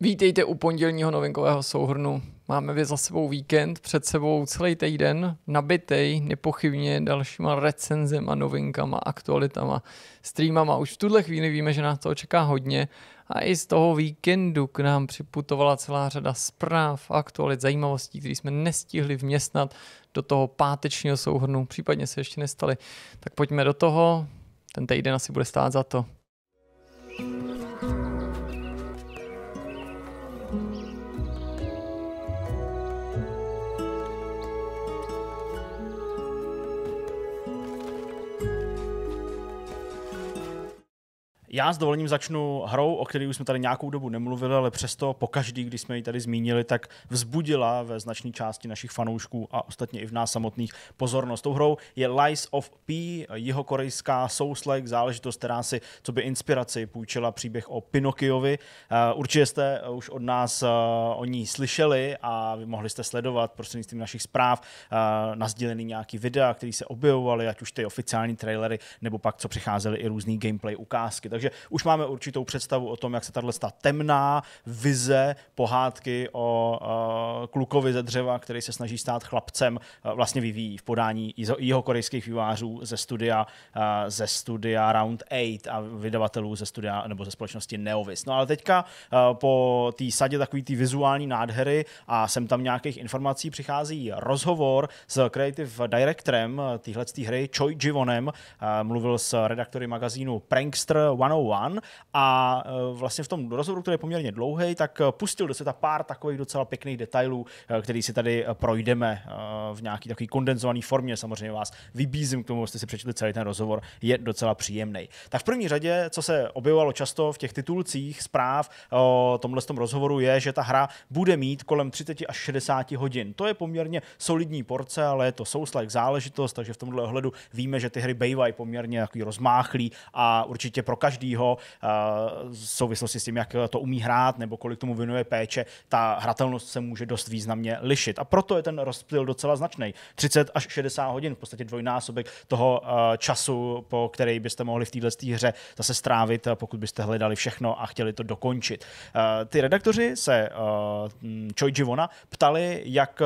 Vítejte u pondělního novinkového souhrnu. Máme vy za sebou víkend, před sebou celý týden, nabitej nepochybně dalšíma recenzema, novinkama, aktualitama, streamama. Už v tuhle chvíli víme, že nás toho čeká hodně a i z toho víkendu k nám připutovala celá řada zpráv, aktualit, zajímavostí, které jsme nestihli vměstnat do toho pátečního souhrnu, případně se ještě nestali. Tak pojďme do toho, ten týden asi bude stát za to. Já s dovolením začnu hrou, o které už jsme tady nějakou dobu nemluvili, ale přesto po každý, když jsme ji tady zmínili, tak vzbudila ve značné části našich fanoušků a ostatně i v nás samotných pozornost. Tou hrou je Lies of P, jeho korejská souslek, záležitost, která si co by inspiraci půjčila příběh o Pinokiovi. Eh, určitě jste eh, už od nás eh, o ní slyšeli a vy mohli jste sledovat prostřednictvím našich zpráv na sdílený nějaký videa, které se objevovaly, ať už ty oficiální trailery, nebo pak co přicházely i různý gameplay ukázky. Takže takže už máme určitou představu o tom, jak se tahle ta temná vize pohádky o uh, klukovi ze dřeva, který se snaží stát chlapcem, uh, vlastně vyvíjí v podání jeho korejských vývářů ze studia, uh, ze studia Round 8 a vydavatelů ze studia nebo ze společnosti Neovis. No ale teďka uh, po té sadě takový ty vizuální nádhery a sem tam nějakých informací přichází rozhovor s creative directorem téhle hry Choi Jivonem, uh, mluvil s redaktory magazínu Prankster 101 101 a eh, vlastně v tom rozhovoru, který je poměrně dlouhý, tak eh, pustil do světa pár takových docela pěkných detailů, eh, který si tady projdeme v nějaký takový kondenzovaný formě. Samozřejmě vás vybízím k tomu, abyste si přečetli celý ten rozhovor, je docela příjemný. Tak v první řadě, co se objevovalo často v těch titulcích zpráv o tomhle tom rozhovoru, je, že ta hra bude mít kolem 30 až 60 hodin. To je poměrně solidní porce, ale je to souslek záležitost, takže v tomhle ohledu víme, že ty hry bývají poměrně rozmáchlý a určitě pro každý každého eh, v souvislosti s tím, jak to umí hrát nebo kolik tomu věnuje péče, ta hratelnost se může dost významně lišit. A proto je ten rozptyl docela značný. 30 až 60 hodin, v podstatě dvojnásobek toho eh, času, po který byste mohli v této hře zase strávit, eh, pokud byste hledali všechno a chtěli to dokončit. Ty redaktoři se mm, Choi Jivona ptali, jak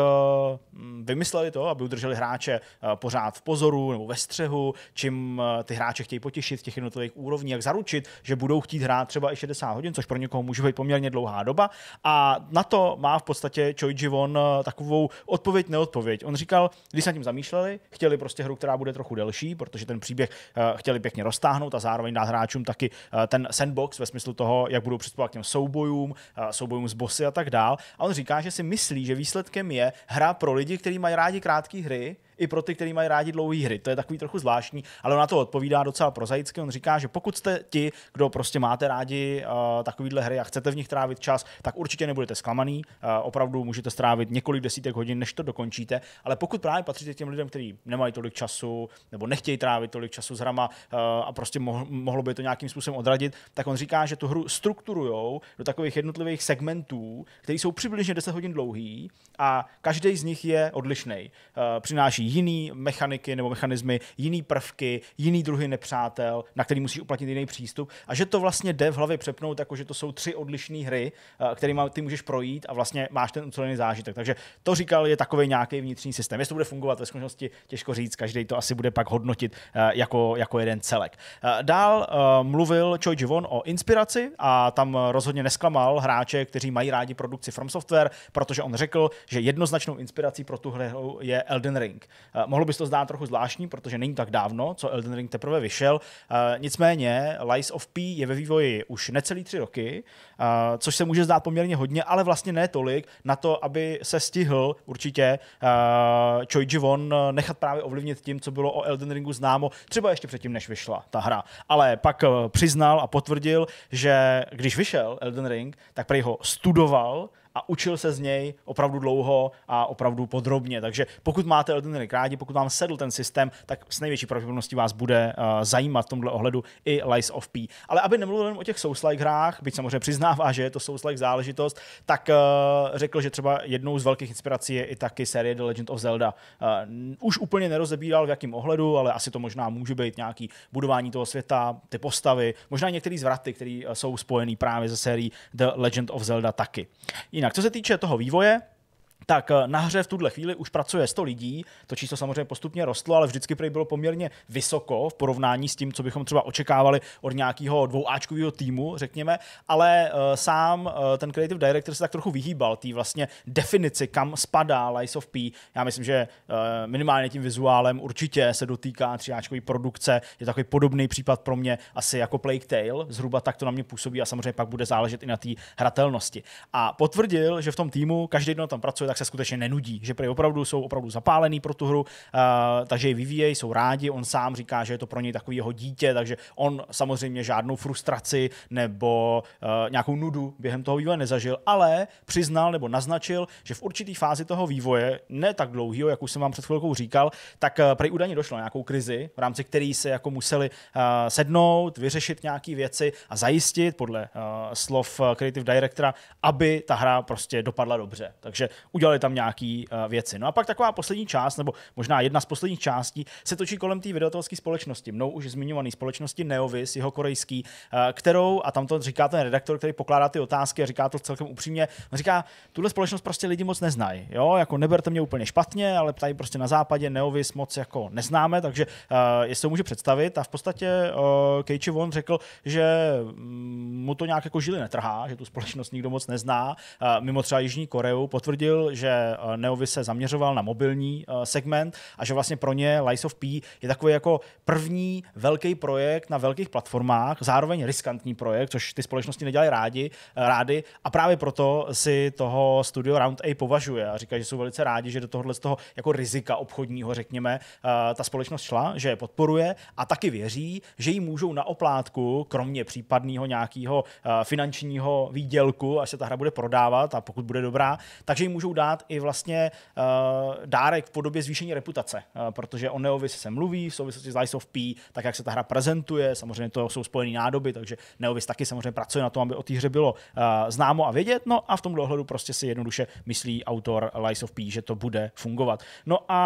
mm, vymysleli to, aby udrželi hráče pořád v pozoru nebo ve střehu, čím ty hráče chtějí potěšit v těch jednotlivých úrovních, jak zaručit zaručit, že budou chtít hrát třeba i 60 hodin, což pro někoho může být poměrně dlouhá doba. A na to má v podstatě Choi Jivon eh, takovou odpověď neodpověď. On říkal, když se nad tím zamýšleli, chtěli prostě hru, která bude trochu delší, protože ten příběh eh, chtěli pěkně roztáhnout a zároveň dát hráčům taky eh, ten sandbox ve smyslu toho, jak budou přistupovat k těm soubojům, soubojům s bossy a tak dál. A on říká, že si myslí, že výsledkem je hra pro lidi, kteří mají rádi krátké hry, i pro ty, kteří mají rádi dlouhé hry. To je takový trochu zvláštní, ale ona to odpovídá docela prozaicky. On říká, že pokud jste ti, kdo prostě máte rádi uh, eh, takovéhle hry a chcete v nich trávit čas, tak určitě nebudete zklamaný. Uh, opravdu můžete strávit několik desítek hodin, než to dokončíte. Ale pokud právě patříte těm lidem, kteří nemají tolik času nebo nechtějí trávit tolik času s hrama uh, a prostě mo- mohlo by to nějakým způsobem odradit, tak on říká, že tu hru strukturujou do takových jednotlivých segmentů, které jsou přibližně 10 hodin dlouhý a každý z nich je odlišný. Uh, přináší jiný mechaniky nebo mechanismy, jiný prvky, jiný druhy nepřátel, na který musíš uplatnit jiný přístup a že to vlastně jde v hlavě přepnout, jako že to jsou tři odlišné hry, eh, kterými ty můžeš projít a vlastně máš ten ucelený zážitek. Takže to říkal, je takový nějaký vnitřní systém. Jestli to bude fungovat ve skutečnosti, těžko říct, každý to asi bude pak hodnotit eh, jako, jako jeden celek. Eh, dál mluvil Choi Jivon o inspiraci a tam rozhodně nesklamal hráče, kteří mají rádi produkci From Software, protože on řekl, že jednoznačnou inspirací pro tu hru je Elden Ring. Eh, mohlo by se to zdát trochu zvláštní, protože není tak dávno, co Elden Ring teprve vyšel. Eh, nicméně Lies of P je ve vývoji už necelý tři roky, eh, což se může zdát poměrně hodně, ale vlastně ne tolik na to, aby se stihl určitě Choi Jivon nechat právě ovlivnit tím, co bylo o Elden Ringu známo, třeba ještě předtím, než vyšla ta hra. Ale pak přiznal a potvrdil, že když vyšel Elden Ring, tak prej ho studoval, a učil se z něj opravdu dlouho a opravdu podrobně. Takže pokud máte Elden Ring rádi, pokud vám sedl ten systém, tak s největší pravděpodobností vás bude uh, zajímat v tomhle ohledu i Lies of P. Ale aby nemluvil jen o těch Souls-like hrách, byť samozřejmě přiznává, že je to Souls-like záležitost, tak uh, řekl, že třeba jednou z velkých inspirací je i taky série The Legend of Zelda. Uh, už úplně nerozebíral, v jakém ohledu, ale asi to možná může být nějaký budování toho světa, ty postavy, možná některé zvraty, které jsou spojené právě ze sérií The Legend of Zelda taky. Jinak, co se týče toho vývoje, tak eh, na hře v tuhle chvíli už pracuje 100 lidí. To číslo samozřejmě postupně rostlo, ale vždycky prej bylo poměrně vysoko v porovnání s tím, co bychom třeba očekávali od nějakého dvouáčkového týmu, řekněme. Ale uh, sám uh, ten creative director se tak trochu vyhýbal té vlastně definici, kam spadá Lies of P. Já myslím, že uh, minimálně tím vizuálem určitě se dotýká třiáčkové produkce. Je takový podobný případ pro mě asi jako Plague Tale. Zhruba tak to na mě působí a samozřejmě pak bude záležet i na té hratelnosti. A potvrdil, že v tom týmu každý den tam pracuje tak se skutečně nenudí, že prý opravdu jsou opravdu zapálený pro tu hru, uh, takže ji vyvíjejí, jsou rádi, on sám říká, že je to pro něj takový jeho dítě, takže on samozřejmě žádnou frustraci nebo uh, nějakou nudu během toho vývoje nezažil, ale přiznal nebo naznačil, že v určitý fázi toho vývoje, ne tak dlouhýho, jak už jsem vám před chvilkou říkal, tak uh, prý údajně došlo na nějakou krizi, v rámci které se jako museli uh, sednout, vyřešit nějaké věci a zajistit podle uh, slov Creative Directora, aby ta hra prostě dopadla dobře. Takže udělali tam nějaké uh, eh, věci. No a pak taková poslední část, nebo možná jedna z posledních částí, se točí kolem té vydavatelské společnosti, mnou už zmiňované společnosti Neovis, jeho korejský, uh, eh, kterou, a tam to říká ten redaktor, který pokládá ty otázky a říká to celkem upřímně, on říká, tuhle společnost prostě lidi moc neznají. Jo, jako neberte mě úplně špatně, ale ptají prostě na západě, Neovis moc jako neznáme, takže uh, jestli to může představit. A v podstatě uh, Keiichi Won řekl, že mm, mu to nějak jako žili netrhá, že tu společnost nikdo moc nezná, uh, mimo třeba Jižní Koreu, potvrdil že eh, Neovi se zaměřoval na mobilní eh, segment a že vlastně pro ně Lies of P je takový jako první velký projekt na velkých platformách, zároveň riskantní projekt, což ty společnosti nedělají rádi, eh, rádi a právě proto si toho studio Round A považuje a říká, že jsou velice rádi, že do tohohle z toho jako rizika obchodního, řekněme, ta společnost šla, že je podporuje a taky věří, že ji můžou na oplátku, kromě případného nějakého finančního výdělku, až se ta hra bude prodávat a pokud bude dobrá, takže ji můžou dát i vlastně uh, dárek v podobě zvýšení reputace, uh, protože o Neovis se mluví v souvislosti s Lies of P, tak jak se ta hra prezentuje, samozřejmě to jsou spojené nádoby, takže Neovis taky samozřejmě pracuje na tom, aby o té hře bylo uh, známo a vědět, no a v tom dohledu prostě si jednoduše myslí autor Lies of P, že to bude fungovat. No a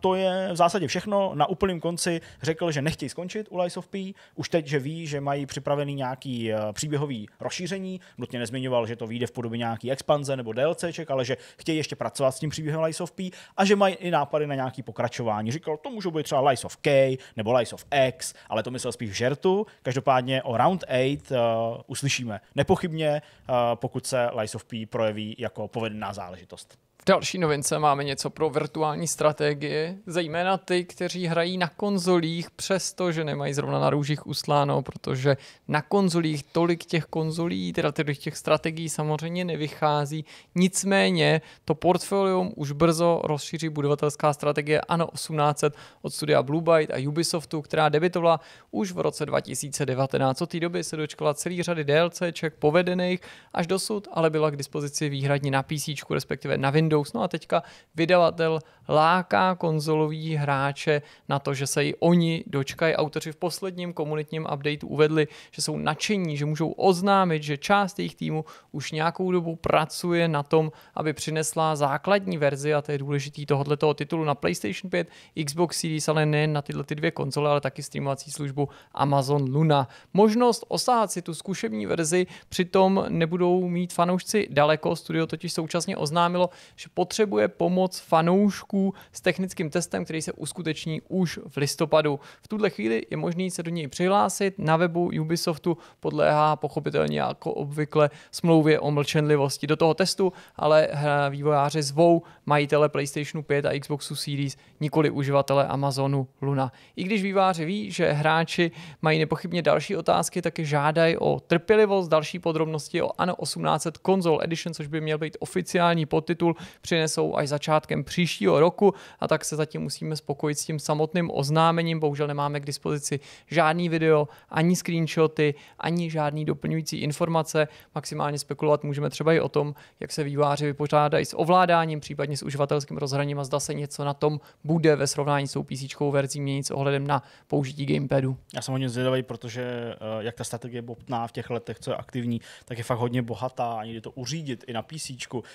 to je v zásadě všechno. Na úplném konci řekl, že nechtějí skončit u Lies of P, už teď, že ví, že mají připravený nějaký příběhový rozšíření, nutně nezmiňoval, že to vyjde v podobě nějaký expanze nebo DLCček, ale že chtějí chtějí ještě pracovat s tím příběhem Lies of P a že mají i nápady na nějaké pokračování. Říkal, to můžou být třeba Lies of K nebo Lies of X, ale to myslel spíš v žertu. Každopádně o Round 8 uh, eh, uslyšíme nepochybně, uh, pokud se Lies of P projeví jako povedená záležitost. V další novince máme něco pro virtuální strategie. zejména ty, kteří hrají na konzolích, přestože nemají zrovna na růžích usláno, protože na konzolích tolik těch konzolí, teda tedy těch strategií samozřejmě nevychází. Nicméně to portfolium už brzo rozšíří budovatelská strategie ANO 1800 od studia Blue Byte a Ubisoftu, která debitovala už v roce 2019. Od té doby se dočkala celý řady DLCček povedených až dosud, ale byla k dispozici výhradně na PC, respektive na Windows Windows. No a teďka vydavatel láká konzolový hráče na to, že se i oni dočkají. Autoři v posledním komunitním updateu uvedli, že jsou nadšení, že můžou oznámit, že část jejich týmu už nějakou dobu pracuje na tom, aby přinesla základní verzi, a to je důležitý tohoto titulu na PlayStation 5, Xbox Series, ale ne na tyhle ty dvě konzole, ale taky streamovací službu Amazon Luna. Možnost osáhat si tu zkušební verzi přitom nebudou mít fanoušci daleko. Studio totiž současně oznámilo, že potřebuje pomoc fanoušků s technickým testem, který se uskuteční už v listopadu. V tuhle chvíli je možné se do něj přihlásit. Na webu Ubisoftu podléhá pochopitelně jako obvykle smlouvě o mlčenlivosti do toho testu, ale vývojáři zvou majitele PlayStation 5 a Xboxu Series, nikoli uživatele Amazonu Luna. I když výváři ví, že hráči mají nepochybně další otázky, je žádají o trpělivost, další podrobnosti o ANO 1800 Console Edition, což by měl být oficiální podtitul, přinesou až začátkem příštího roku roku a tak se zatím musíme spokojit s tím samotným oznámením. Bohužel nemáme k dispozici žádný video, ani screenshoty, ani žádný doplňující informace. Maximálně spekulovat můžeme třeba i o tom, jak se výváři vypořádají s ovládáním, případně s uživatelským rozhraním a zda se něco na tom bude ve srovnání s tou PC verzí měnit s ohledem na použití gamepadu. Já jsem hodně zvědavý, protože eh, jak ta strategie bobtná v těch letech, co je aktivní, tak je fakt hodně bohatá a někdy to uřídit i na PC.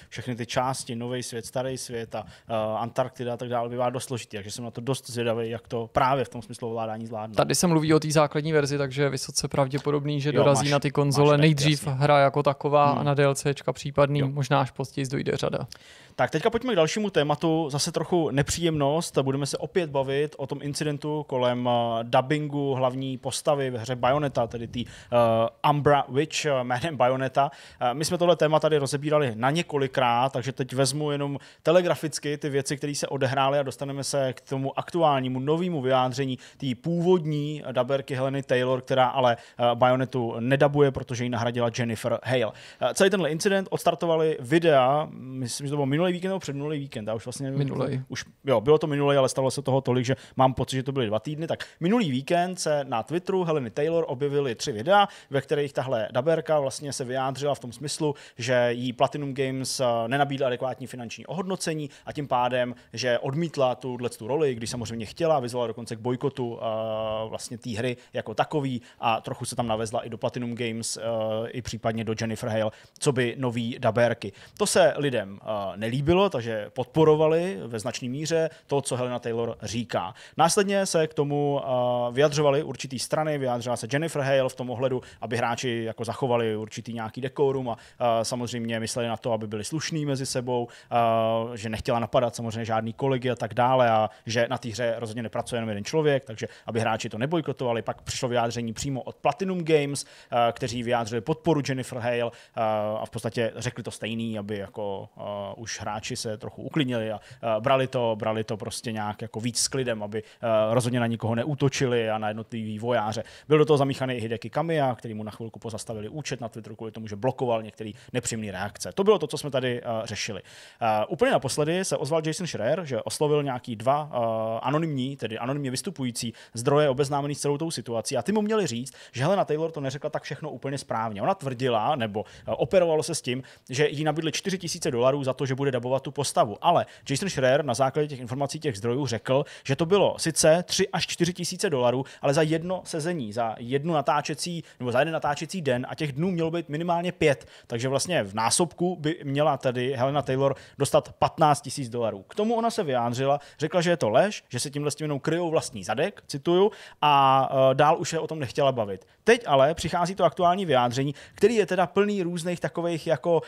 Všechny ty části, nový svět, starý svět a eh, Antarktida a tak dále, bývá dost složitý, takže jsem na to dost zvědavý, jak to právě v tom smyslu ovládání zvládne. Tady se mluví o té základní verzi, takže vysoce pravděpodobný, že jo, dorazí máš, na ty konzole máš, nejdřív jasně. hra jako taková hmm. a na DLCčka případný, jo. možná až později dojde řada. Tak teďka pojďme k dalšímu tématu, zase trochu nepříjemnost. Budeme se opět bavit o tom incidentu kolem eh, dubbingu hlavní postavy ve hře Bayonetta, tedy tý uh, Umbra Witch eh, jménem Bayonetta. Uh, my jsme tohle téma tady rozebírali na několikrát, takže teď vezmu jenom telegraficky ty věci, které se odehrály a dostaneme se k tomu aktuálnímu novému vyjádření té původní daberky Heleny Taylor, která ale uh, Bayonetu nedabuje, protože ji nahradila Jennifer Hale. Uh, celý tenhle incident odstartovali videa, myslím, že to bylo minulý minulý víkend nebo předminulý víkend, já už vlastně nevím. Minulej. Už, jo, bylo to minulý, ale stalo se toho tolik, že mám pocit, že to byly dva týdny. Tak minulý víkend se na Twitteru Heleny Taylor objevily tři videa, ve kterých tahle Daberka vlastně se vyjádřila v tom smyslu, že jí Platinum Games eh, nenabídl adekvátní finanční ohodnocení a tím pádem, že odmítla tuhle tu roli, když samozřejmě chtěla, vyzvala dokonce k bojkotu uh, vlastně té hry jako takový a trochu se tam navezla i do Platinum Games, uh, i případně do Jennifer Hale, co by nový Daberky. To se lidem uh, nelíbí líbilo, takže podporovali ve značné míře to, co Helena Taylor říká. Následně se k tomu eh, vyjadřovaly určitý strany, vyjádřila se Jennifer Hale v tom ohledu, aby hráči jako zachovali určitý nějaký dekorum a eh, samozřejmě mysleli na to, aby byli slušní mezi sebou, eh, že nechtěla napadat samozřejmě žádný kolegy a tak dále a že na té hře rozhodně nepracuje jenom jeden člověk, takže aby hráči to nebojkotovali. Pak přišlo vyjádření přímo od Platinum Games, kteří vyjádřili podporu Jennifer Hale a v podstatě řekli to stejný, aby jako už hráči se trochu uklidnili a brali to, brali to prostě nějak jako víc s klidem, aby rozhodně na nikoho neútočili a na jednotlivý vojáře. Byl do toho zamíchaný i Hideki Kamiya, který mu na chvilku pozastavili účet na Twitteru kvůli tomu, že blokoval některé nepřímné reakce. To bylo to, co jsme tady řešili. Úplně naposledy se ozval Jason Schreier, že oslovil nějaký dva anonymní, tedy anonymně vystupující zdroje obeznámený s celou tou situací a ty mu měli říct, že Helena Taylor to neřekla tak všechno úplně správně. Ona tvrdila, nebo operovalo se s tím, že jí nabídli 4 000 dolarů za to, že bude dabovat tu postavu. Ale Jason Schreier na základě těch informací těch zdrojů řekl, že to bylo sice 3 až 4 tisíce dolarů, ale za jedno sezení, za jednu natáčecí nebo za jeden natáčecí den a těch dnů mělo být minimálně pět. Takže vlastně v násobku by měla tady Helena Taylor dostat 15 tisíc dolarů. K tomu ona se vyjádřila, řekla, že je to lež, že se tímhle jenom kryjou vlastní zadek, cituju, a e, dál už je o tom nechtěla bavit. Teď ale přichází to aktuální vyjádření, který je teda plný různých takových jako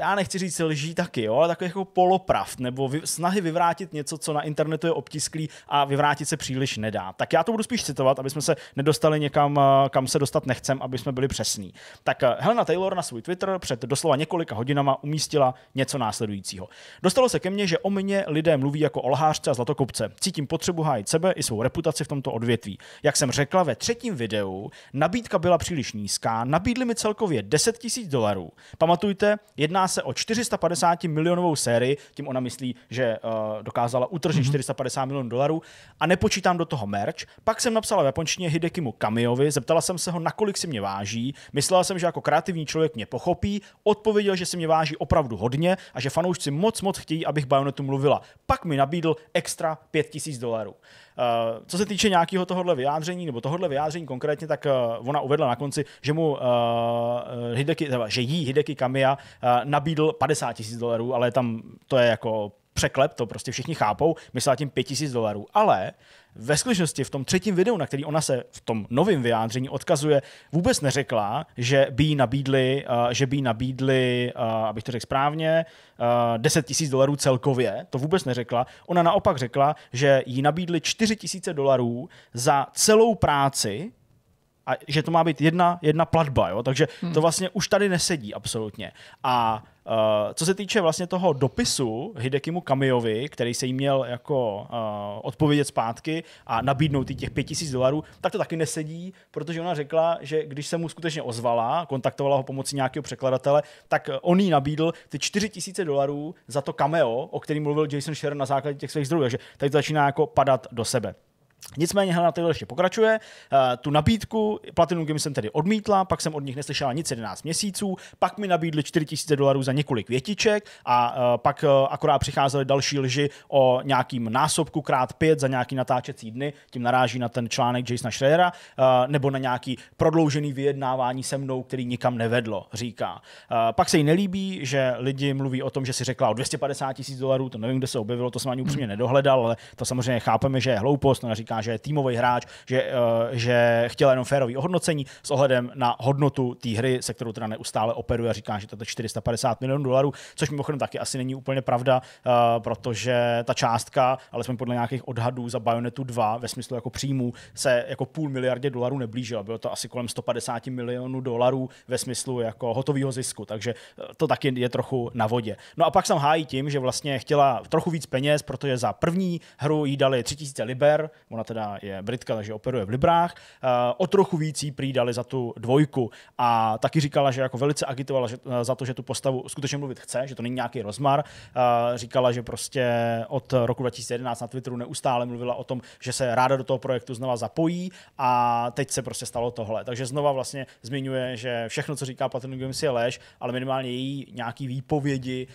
já nechci říct lží taky, jo, ale takový jako polopravd nebo vy, snahy vyvrátit něco, co na internetu je obtisklý a vyvrátit se příliš nedá. Tak já to budu spíš citovat, aby jsme se nedostali někam, eh, kam se dostat nechcem, aby jsme byli přesní. Tak eh, Helena Taylor na svůj Twitter před doslova několika hodinama umístila něco následujícího. Dostalo se ke mně, že o mě lidé mluví jako o lhářce a zlatokopce. Cítím potřebu hájit sebe i svou reputaci v tomto odvětví. Jak jsem řekla ve třetím videu, nabídka byla příliš nízká, nabídli mi celkově 10 000 dolarů. Pamatujte, Jedná se o 450 milionovou sérii, tím ona myslí, že uh, dokázala utržit mm-hmm. 450 milionů dolarů a nepočítám do toho merch. Pak jsem napsala v japonštině Hidekimu Kamiovi, zeptala jsem se ho, nakolik si mě váží. Myslela jsem, že jako kreativní člověk mě pochopí, odpověděl, že si mě váží opravdu hodně a že fanoušci moc moc chtějí, abych Bayonetu mluvila. Pak mi nabídl extra 5000 dolarů. Eh, co se týče nějakého tohohle vyjádření, nebo tohohle vyjádření konkrétně, tak eh, ona uvedla na konci, že mu eh, Hideki, že jí Hideki Kamiya nabídl 50 tisíc dolarů, ale tam to je jako překlep, to prostě všichni chápou, myslela tím 5 tisíc dolarů. Ale ve skutečnosti v tom třetím videu, na který ona se v tom novém vyjádření odkazuje, vůbec neřekla, že by jí nabídli, uh, že by jí nabídli uh, abych to řekl správně, uh, eh, 10 tisíc dolarů celkově. To vůbec neřekla. Ona naopak řekla, že jí nabídli 4 tisíce dolarů za celou práci, a že to má být jedna, jedna platba, jo? takže hmm. to vlastně už tady nesedí absolutně. A uh, co se týče vlastně toho dopisu Hidekimu Kamiovi, který se jim měl jako uh, odpovědět zpátky a nabídnout těch 5000 dolarů, tak to taky nesedí, protože ona řekla, že když se mu skutečně ozvala, kontaktovala ho pomocí nějakého překladatele, tak eh, on jí nabídl ty 4000 dolarů za to cameo, o kterém mluvil Jason Sharon na základě těch svých zdrojů, takže tady to začíná jako padat do sebe. Nicméně Helena Taylor ještě pokračuje. Eh, tu nabídku Platinum Games jsem tedy odmítla, pak jsem od nich neslyšela nic 11 měsíců, pak mi nabídli 4000 dolarů za několik větiček a eh, pak eh, akorát přicházely další lži o nějakým násobku krát 5 za nějaký natáčecí dny, tím naráží na ten článek Jasona Schreiera, nebo na nějaký prodloužený vyjednávání se mnou, který nikam nevedlo, říká. Pak se jí nelíbí, že lidi mluví o tom, že si řekla o 250 tisíc dolarů, to nevím, kde se objevilo, to jsem ani upřímně nedohledal, ale to samozřejmě chápeme, že je hloupost, ona říká, špatná, že je týmový hráč, že, eh, že chtěl jenom férový ohodnocení s ohledem na hodnotu té hry, se kterou teda neustále operuje a říká, že to je 450 milionů dolarů, což mimochodem taky asi není úplně pravda, eh, protože ta částka, alespoň podle nějakých odhadů za Bayonetu 2 ve smyslu jako příjmů, se jako půl miliardě dolarů neblížila. Bylo to asi kolem 150 milionů dolarů ve smyslu jako hotového zisku, takže eh, to taky je trochu na vodě. No a pak jsem hájí tím, že vlastně chtěla trochu víc peněz, protože za první hru jí dali 3000 liber, ona teda je Britka, takže operuje v Librách. Eh, o trochu víc jí prý dali za tu dvojku a taky říkala, že jako velice agitovala eh, za to, že tu postavu skutečně mluvit chce, že to není nějaký rozmar. Eh, říkala, že prostě od roku 2011 na Twitteru neustále mluvila o tom, že se ráda do toho projektu znova zapojí a teď se prostě stalo tohle. Takže znova vlastně zmiňuje, že všechno, co říká Platinum Games je lež, ale minimálně její nějaký výpovědi,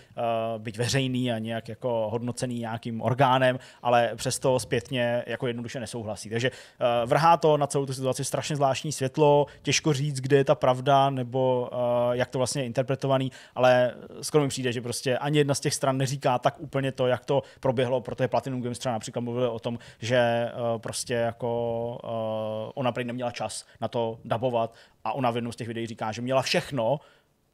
byť veřejný a nějak jako hodnocený nějakým orgánem, ale přesto zpětně jako jednoduše jednoduše nesouhlasí. Takže uh, vrhá to na celou tu situaci strašně zvláštní světlo, těžko říct, kde je ta pravda nebo uh, jak to vlastně je interpretovaný, ale skoro mi přijde, že prostě ani jedna z těch stran neříká tak úplně to, jak to proběhlo, protože Platinum Games třeba například mluvili o tom, že uh, prostě jako uh, ona prý neměla čas na to dabovat a ona v jednom z těch videí říká, že měla všechno,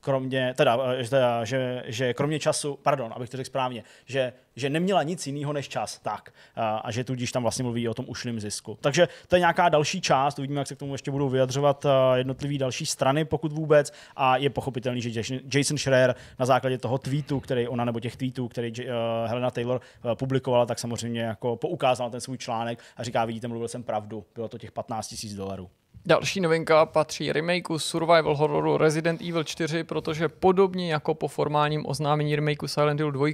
kromě, teda, eh, teda že, že kromě času, pardon, abych to řekl správně, že, že neměla nic jiného než čas, tak, a, a že tudíž tam vlastně mluví o tom ušlém zisku. Takže to je nějaká další část, uvidíme, jak se k tomu ještě budou vyjadřovat eh, jednotlivé další strany, pokud vůbec, a je pochopitelný, že Jason Schreier na základě toho tweetu, který ona, nebo těch tweetů, který eh, Helena Taylor publikovala, tak samozřejmě jako poukázala ten svůj článek a říká, vidíte, mluvil jsem pravdu, bylo to těch 15 000 dolarů. Další novinka patří remakeu survival hororu Resident Evil 4, protože podobně jako po formálním oznámení remakeu Silent Hill 2,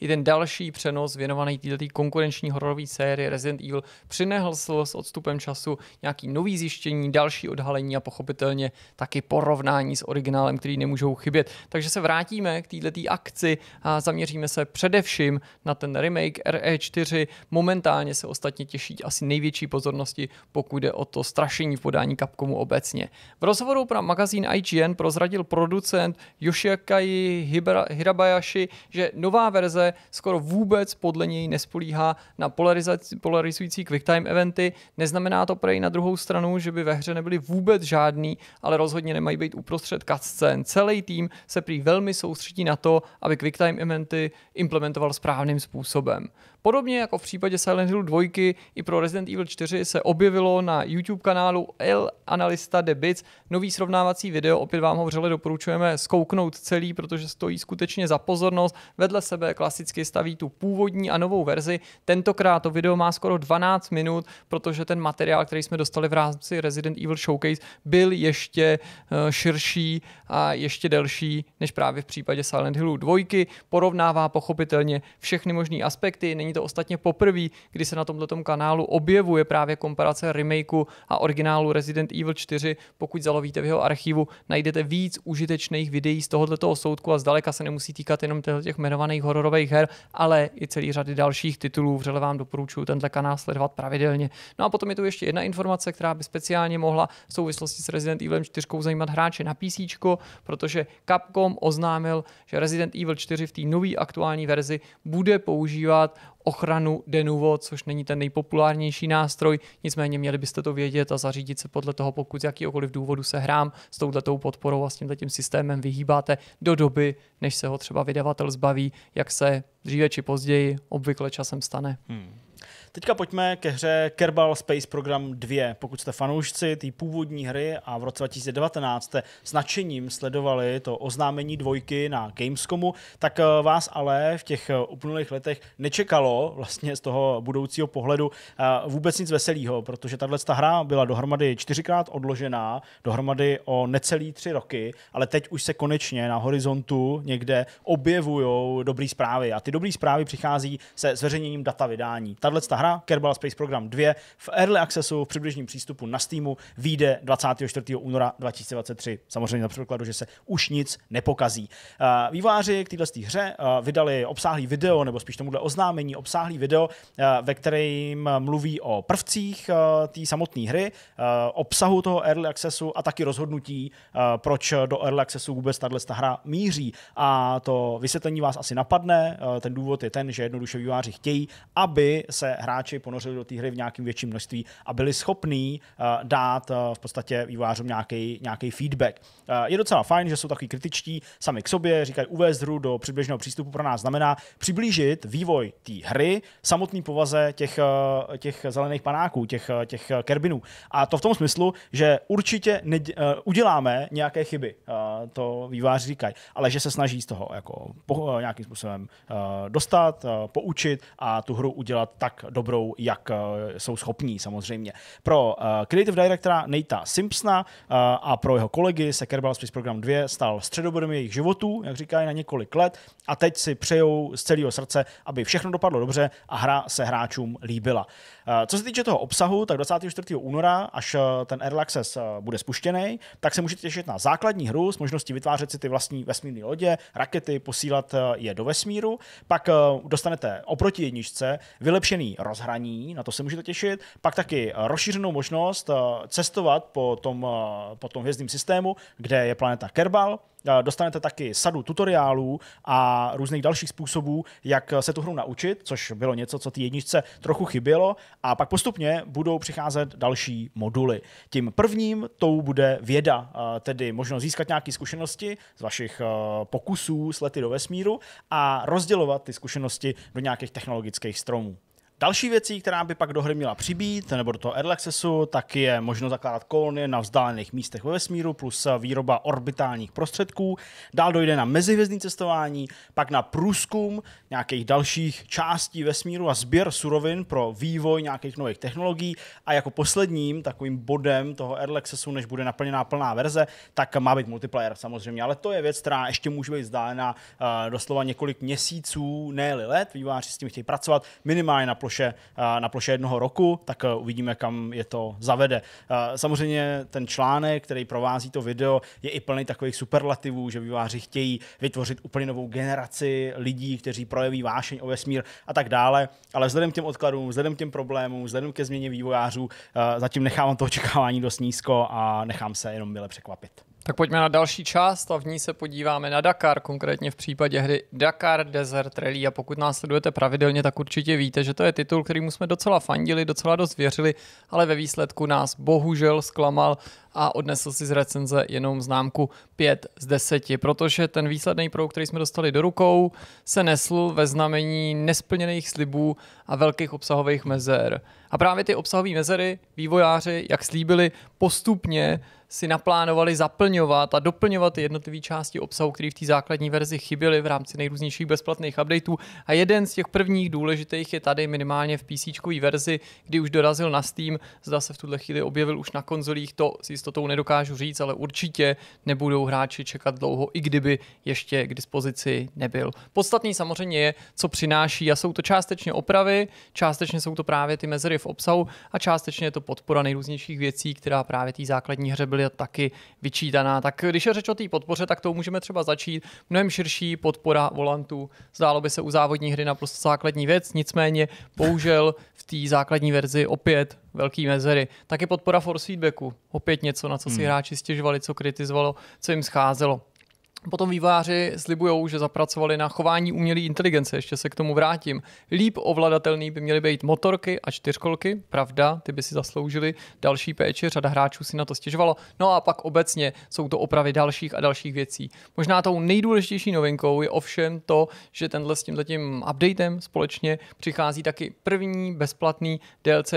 i ten další přenos věnovaný této konkurenční hororové sérii Resident Evil přinehl s odstupem času nějaký nový zjištění, další odhalení a pochopitelně taky porovnání s originálem, který nemůžou chybět. Takže se vrátíme k této akci a zaměříme se především na ten remake RE4. Momentálně se ostatně těší asi největší pozornosti, pokud jde o to strašení v podání podnikání Capcomu obecně. V rozhovoru pro magazín IGN prozradil producent Yoshiakai Hirabayashi, že nová verze skoro vůbec podle něj nespolíhá na polarizující quicktime eventy. Neznamená to prej na druhou stranu, že by ve hře nebyly vůbec žádný, ale rozhodně nemají být uprostřed cutscén. Celý tým se prý velmi soustředí na to, aby quicktime eventy implementoval správným způsobem. Podobně jako v případě Silent Hillu 2 i pro Resident Evil 4 se objevilo na YouTube kanálu El Analista Bits nový srovnávací video, opět vám ho vřele doporučujeme skouknout celý, protože stojí skutečně za pozornost. Vedle sebe klasicky staví tu původní a novou verzi. Tentokrát to video má skoro 12 minut, protože ten materiál, který jsme dostali v rámci Resident Evil Showcase, byl ještě eh, širší a ještě delší než právě v případě Silent Hillu 2. Porovnává pochopitelně všechny možné aspekty, není to ostatně poprvé, kdy se na tomto kanálu objevuje právě komparace remakeu a originálu Resident Evil 4. Pokud zalovíte v jeho archivu, najdete víc užitečných videí z tohoto soudku a zdaleka se nemusí týkat jenom těch jmenovaných hororových her, ale i celý řady dalších titulů. Vřele vám doporučuji tento kanál sledovat pravidelně. No a potom je tu ještě jedna informace, která by speciálně mohla v souvislosti s Resident Evil 4 zajímat hráče na PC, protože Capcom oznámil, že Resident Evil 4 v té nové aktuální verzi bude používat ochranu Denuvo, což není ten nejpopulárnější nástroj, nicméně měli byste to vědět a zařídit se podle toho, pokud z jakýkoliv důvodu se hrám s touhletou podporou a s tím systémem vyhýbáte do doby, než se ho třeba vydavatel zbaví, jak se dříve či později obvykle časem stane. Hmm. Teďka pojďme ke hře Kerbal Space Program 2. Pokud jste fanoušci té původní hry a v roce 2019 jste s nadšením sledovali to oznámení dvojky na Gamescomu, tak eh, vás ale v těch eh, uplynulých letech nečekalo vlastně z toho budoucího pohledu eh, vůbec nic veselého, protože tahle hra byla dohromady čtyřikrát odložená, dohromady o necelý tři roky, ale teď už se konečně na horizontu někde objevují dobré zprávy. A ty dobré zprávy přichází se zveřejněním data vydání. Tahle hra hra, Kerbal Space Program 2, v Early Accessu v přibližním přístupu na Steamu vyjde 24. února 2023. Samozřejmě na předpokladu, že se už nic nepokazí. Eh, výváři k této hře eh, vydali obsáhlý video, nebo spíš tomuhle oznámení obsáhlý video, eh, ve kterém mluví o prvcích té samotné hry, obsahu toho Early Accessu a taky rozhodnutí, proč do Early Accessu vůbec tahle hra míří. A to vysvětlení vás asi napadne. Ten důvod je ten, že jednoduše výváři chtějí, aby se hra hráči ponořili do té hry v nějakém větším množství a byli schopní eh, dát eh, v podstatě vývářům nějaký, nějaký feedback. Eh, je docela fajn, že jsou takový kritičtí sami k sobě, říkají uvést hru do přibližného přístupu pro nás znamená přiblížit vývoj té hry samotný povaze těch, těch zelených panáků, těch, těch kerbinů. A to v tom smyslu, že určitě ne, uděláme nějaké chyby, to výváři říkají, ale že se snaží z toho jako po, nějakým způsobem dostat, poučit a tu hru udělat tak dobře, dobrou, jak eh, jsou schopní samozřejmě. Pro eh, creative directora Nata Simpsona eh, a pro jeho kolegy se Kerbal Space Program 2 stal středobodem jejich životů, jak říkají, na několik let a teď si přejou z celého srdce, aby všechno dopadlo dobře a hra se hráčům líbila. Co se týče toho obsahu, tak 24. února, až ten Early Access bude spuštěný, tak se můžete těšit na základní hru s možností vytvářet si ty vlastní vesmírné lodě, rakety, posílat je do vesmíru. Pak dostanete oproti jedničce vylepšený roz rozhraní, na to se můžete těšit. Pak taky eh, rozšířenou možnost eh, cestovat po tom, eh, po tom hvězdním systému, kde je planeta Kerbal. Dostanete taky sadu tutoriálů a různých dalších způsobů, jak se tu hru naučit, což bylo něco, co ty jedničce trochu chybělo. A pak postupně budou přicházet další moduly. Tím prvním tou bude věda, tedy možnost získat nějaké zkušenosti z vašich pokusů s lety do vesmíru a rozdělovat ty zkušenosti do nějakých technologických stromů. Další věcí, která by pak do hry měla přibít, nebo do toho Early Accessu, tak je možnost zakládat kolonie na vzdálených místech ve vesmíru, plus výroba orbitálních prostředků. Dál dojde na mezihvězdní cestování, pak na průzkum nějakých dalších částí vesmíru a sběr surovin pro vývoj nějakých nových technologií. A jako posledním takovým bodem toho Early Accessu, než bude naplněná plná verze, tak má být multiplayer samozřejmě. Ale to je věc, která ještě může být vzdálena eh, doslova několik měsíců, ne let. Výváři s tím chtějí pracovat minimálně na ploše, na ploše jednoho roku, tak e, uvidíme, kam je to zavede. Samozřejmě ten článek, který provází to video, je i plný takových superlativů, že výváři chtějí vytvořit úplně novou generaci lidí, kteří projeví vášeň o vesmír a tak dále, ale vzhledem k těm odkladům, vzhledem k těm problémům, vzhledem ke změně vývojářů, e, zatím nechávám to očekávání dost nízko a nechám se jenom mile překvapit. Tak pojďme na další část a v ní se podíváme na Dakar, konkrétně v případě hry Dakar Desert Rally a pokud nás sledujete pravidelně, tak určitě víte, že to je titul, kterýmu jsme docela fandili, docela dost věřili, ale ve výsledku nás bohužel zklamal a odnesl si z recenze jenom známku 5 z 10, protože ten výsledný produkt, který jsme dostali do rukou, se nesl ve znamení nesplněných slibů a velkých obsahových mezer. A právě ty obsahové mezery vývojáři, jak slíbili, postupně si naplánovali zaplňovat a doplňovat ty jednotlivé části obsahu, které v té základní verzi chyběly v rámci nejrůznějších bezplatných updateů. A jeden z těch prvních důležitých je tady minimálně v PC verzi, kdy už dorazil na Steam. Zda se v tuhle chvíli objevil už na konzolích, to si jistotou nedokážu říct, ale určitě nebudou hráči čekat dlouho, i kdyby ještě k dispozici nebyl. Podstatný samozřejmě je, co přináší a jsou to částečně opravy, částečně jsou to právě ty mezery v obsahu a částečně je to podpora nejrůznějších věcí, která právě té základní hře byly taky vyčítaná. Tak když je řeč o té podpoře, tak to můžeme třeba začít. Mnohem širší podpora volantů. Zdálo by se u závodní hry naprosto základní věc, nicméně bohužel v té základní verzi opět velký mezery. Taky podpora force feedbacku, opět něco, na co si hmm. hráči stěžovali, co kritizovalo, co jim scházelo. Potom výváři slibují, že zapracovali na chování umělé inteligence, ještě se k tomu vrátím. Líp ovladatelný by měly být motorky a čtyřkolky, pravda, ty by si zasloužili další péči, řada hráčů si na to stěžovalo. No a pak obecně jsou to opravy dalších a dalších věcí. Možná tou nejdůležitější novinkou je ovšem to, že tenhle s tímhletím updatem společně přichází taky první bezplatný DLC,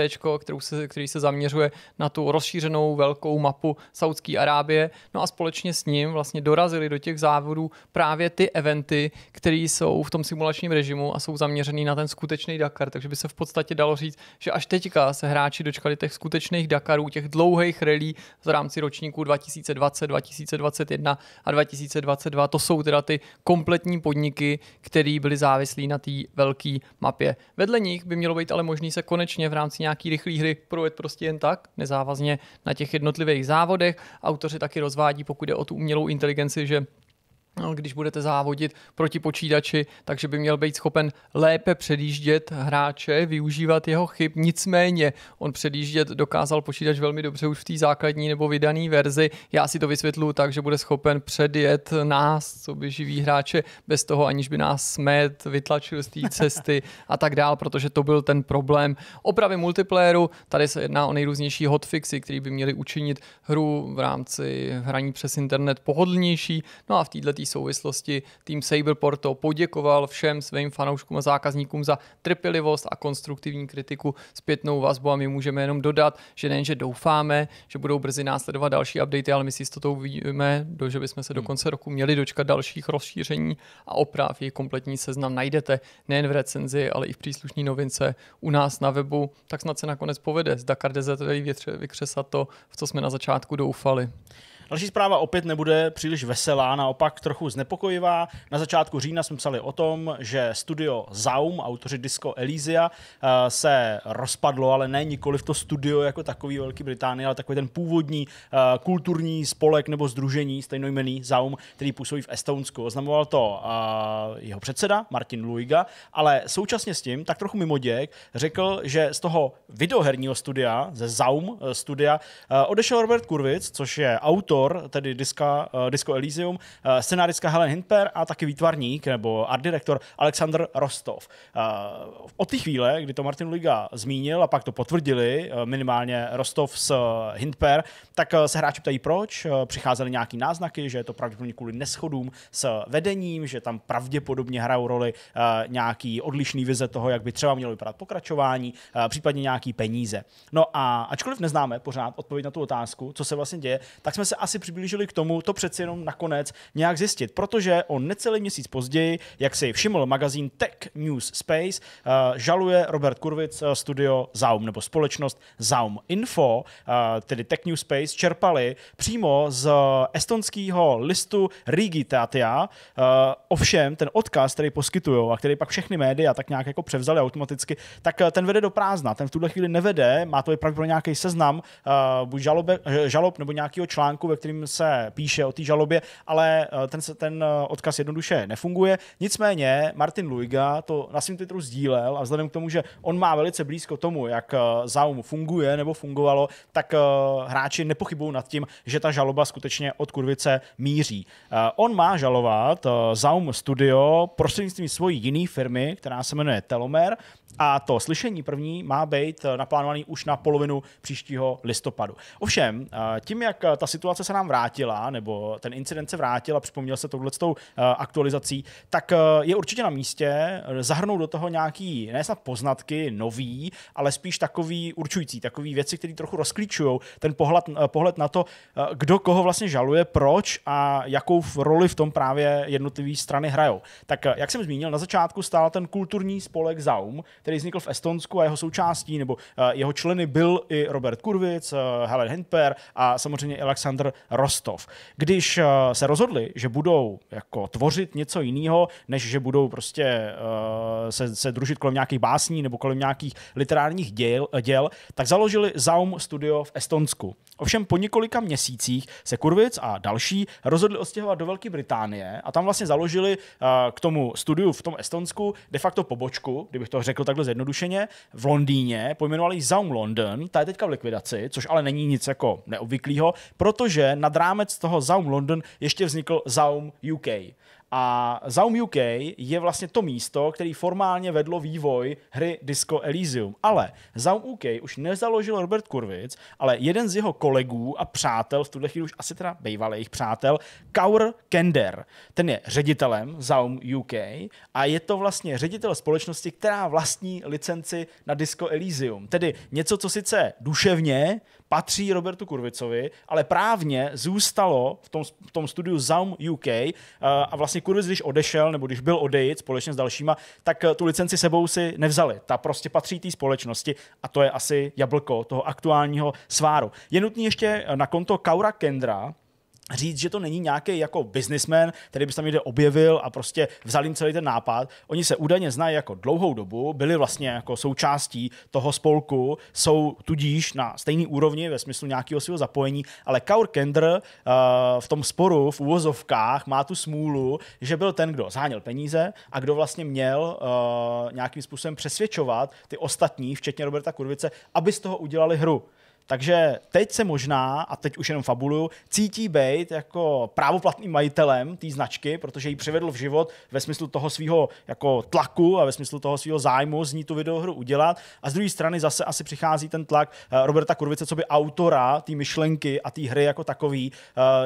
se, který se zaměřuje na tu rozšířenou velkou mapu Saudské Arábie. No a společně s ním vlastně dorazili do těch těch závodů právě ty eventy, které jsou v tom simulačním režimu a jsou zaměřený na ten skutečný Dakar. Takže by se v podstatě dalo říct, že až teďka se hráči dočkali těch skutečných Dakarů, těch dlouhých relí v rámci ročníků 2020, 2021 a 2022. To jsou teda ty kompletní podniky, které byly závislí na té velké mapě. Vedle nich by mělo být ale možný se konečně v rámci nějaký rychlé hry projet prostě jen tak, nezávazně na těch jednotlivých závodech. Autoři taky rozvádí, pokud jde o tu umělou inteligenci, že No, když budete závodit proti počítači, takže by měl být schopen lépe předjíždět hráče, využívat jeho chyb. Nicméně on předjíždět dokázal počítač velmi dobře už v té základní nebo vydané verzi. Já si to vysvětlu tak, že bude schopen předjet nás, co by živí hráče, bez toho, aniž by nás smet, vytlačil z té cesty a tak dál, protože to byl ten problém. Opravy multiplayeru, tady se jedná o nejrůznější hotfixy, které by měly učinit hru v rámci hraní přes internet pohodlnější. No a v této souvislosti tým Saber Porto poděkoval všem svým fanouškům a zákazníkům za trpělivost a konstruktivní kritiku zpětnou vazbu a my můžeme jenom dodat, že nejenže doufáme, že budou brzy následovat další updaty, ale my si jistotou víme, že bychom se do hmm. konce roku měli dočkat dalších rozšíření a oprav. Jejich kompletní seznam najdete nejen v recenzi, ale i v příslušní novince u nás na webu. Tak snad se nakonec povede z Dakar Desert vykřesat to, v co jsme na začátku doufali. Další zpráva opět nebude příliš veselá, naopak trochu znepokojivá. Na začátku října jsme psali o tom, že studio Zaum, autoři disco Elysia, eh, se rozpadlo, ale ne nikoli v to studio jako takový velký Británie, ale takový ten původní eh, kulturní spolek nebo združení stejnojmený Zaum, který působí v Estonsku. Oznamoval to eh, jeho předseda Martin Luiga, ale současně s tím, tak trochu mimo děk, řekl, že z toho videoherního studia, ze Zaum studia, odešel Robert Kurvic, což je autor autor, tedy diska, uh, Disco Elysium, uh, scenáristka Helen Hintper a taky výtvarník nebo art direktor Aleksandr Rostov. Uh, od té chvíle, kdy to Martin Liga zmínil a pak to potvrdili, uh, minimálně Rostov s uh, Hintper, tak uh, se hráči ptají proč, uh, přicházely nějaký náznaky, že je to pravděpodobně kvůli neschodům s vedením, že tam pravděpodobně hrajou roli uh, nějaký odlišný vize toho, jak by třeba mělo vypadat pokračování, uh, případně nějaký peníze. No a ačkoliv neznáme pořád odpověď na tu otázku, co se vlastně děje, tak jsme se asi asi přiblížili k tomu, to přeci jenom nakonec nějak zjistit, protože o necelý měsíc později, jak si všiml magazín Tech News Space, eh, žaluje Robert Kurvic eh, studio Zaum nebo společnost Zaum Info, eh, tedy Tech News Space, čerpali přímo z estonského listu Rigi Tatia. Ovšem, ten odkaz, který poskytují a který pak všechny média tak nějak jako převzali automaticky, tak ten vede do prázdna, ten v tuhle chvíli nevede, má to i pravděpodobně nějaký seznam, buď žalobe, žalob nebo nějakého článku, ve kterým se píše o té žalobě, ale eh, ten, ten eh, odkaz jednoduše nefunguje. Nicméně Martin Luiga to na svém Twitteru sdílel a vzhledem k tomu, že on má velice blízko tomu, jak eh, Zaum funguje nebo fungovalo, tak hráči nepochybují nad tím, že ta žaloba skutečně od kurvice míří. On má žalovat Zaum Studio prostřednictvím svojí jiné firmy, která se jmenuje Telomer a to slyšení první má být naplánovaný už na polovinu příštího listopadu. Ovšem, tím, jak ta situace se nám vrátila, nebo ten incident se vrátil a připomněl se touhle uh, eh, aktualizací, tak uh, je určitě na místě eh, zahrnout do toho nějaký, ne snad poznatky nový, ale spíš takový určující, takový věci, které trochu rozklíčují ten pohled, uh, pohled na to, uh, kdo koho vlastně žaluje, proč a jakou roli v tom právě jednotlivé strany hrajou. Tak uh, jak jsem zmínil, na začátku stál ten kulturní spolek Zaum, který vznikl v Estonsku a jeho součástí, nebo uh, jeho členy byl i Robert Kurvic, uh, Helen Hentper a samozřejmě Alexander Rostov. Když eh, se rozhodli, že budou jako tvořit něco jiného, než že budou prostě eh, se, se družit kolem nějakých básní nebo kolem nějakých literárních děl, děl tak založili Zaum Studio v Estonsku. Ovšem po několika měsících se Kurvic a další rozhodli odstěhovat do Velké Británie a tam vlastně založili eh, k tomu studiu v tom Estonsku de facto pobočku, kdybych to řekl takhle zjednodušeně, v Londýně, pojmenovali Zaum London, ta je teďka v likvidaci, což ale není nic jako neobvyklého, protože že nad rámec toho Zaum London ještě vznikl Zaum UK. A Zaum UK je vlastně to místo, který formálně vedlo vývoj hry Disco Elysium. Ale Zaum UK už nezaložil Robert Kurvic, ale jeden z jeho kolegů a přátel, v tuhle chvíli už asi teda jejich přátel, Kaur Kender. Ten je ředitelem Zaum UK a je to vlastně ředitel společnosti, která vlastní licenci na Disco Elysium. Tedy něco, co sice duševně patří Robertu Kurvicovi, ale právně zůstalo v tom, v tom studiu Zaum UK eh, a vlastně Kurvic, když odešel, nebo když byl odejít společně s dalšíma, tak eh, tu licenci sebou si nevzali. Ta prostě patří té společnosti a to je asi jablko toho aktuálního sváru. Je nutný ještě eh, na konto Kaura Kendra, říct, že to není nějaký jako businessman, který by se tam někde objevil a prostě vzal jim celý ten nápad. Oni se údajně znají jako dlouhou dobu, byli vlastně jako součástí toho spolku, jsou tudíž na stejné úrovni ve smyslu nějakého svého zapojení, ale Kaur Kendr uh, eh, v tom sporu v úvozovkách má tu smůlu, že byl ten, kdo zháněl peníze a kdo vlastně měl uh, nějakým způsobem přesvědčovat ty ostatní, včetně Roberta Kurvice, aby z toho udělali hru. Takže teď se možná, a teď už jenom fabuluju, cítí být jako právoplatným majitelem té značky, protože ji přivedl v život ve smyslu toho svého jako tlaku a ve smyslu toho svého zájmu z ní tu videohru udělat. A z druhé strany zase asi přichází ten tlak eh, Roberta Kurvice, co by autora té myšlenky a té hry jako takový,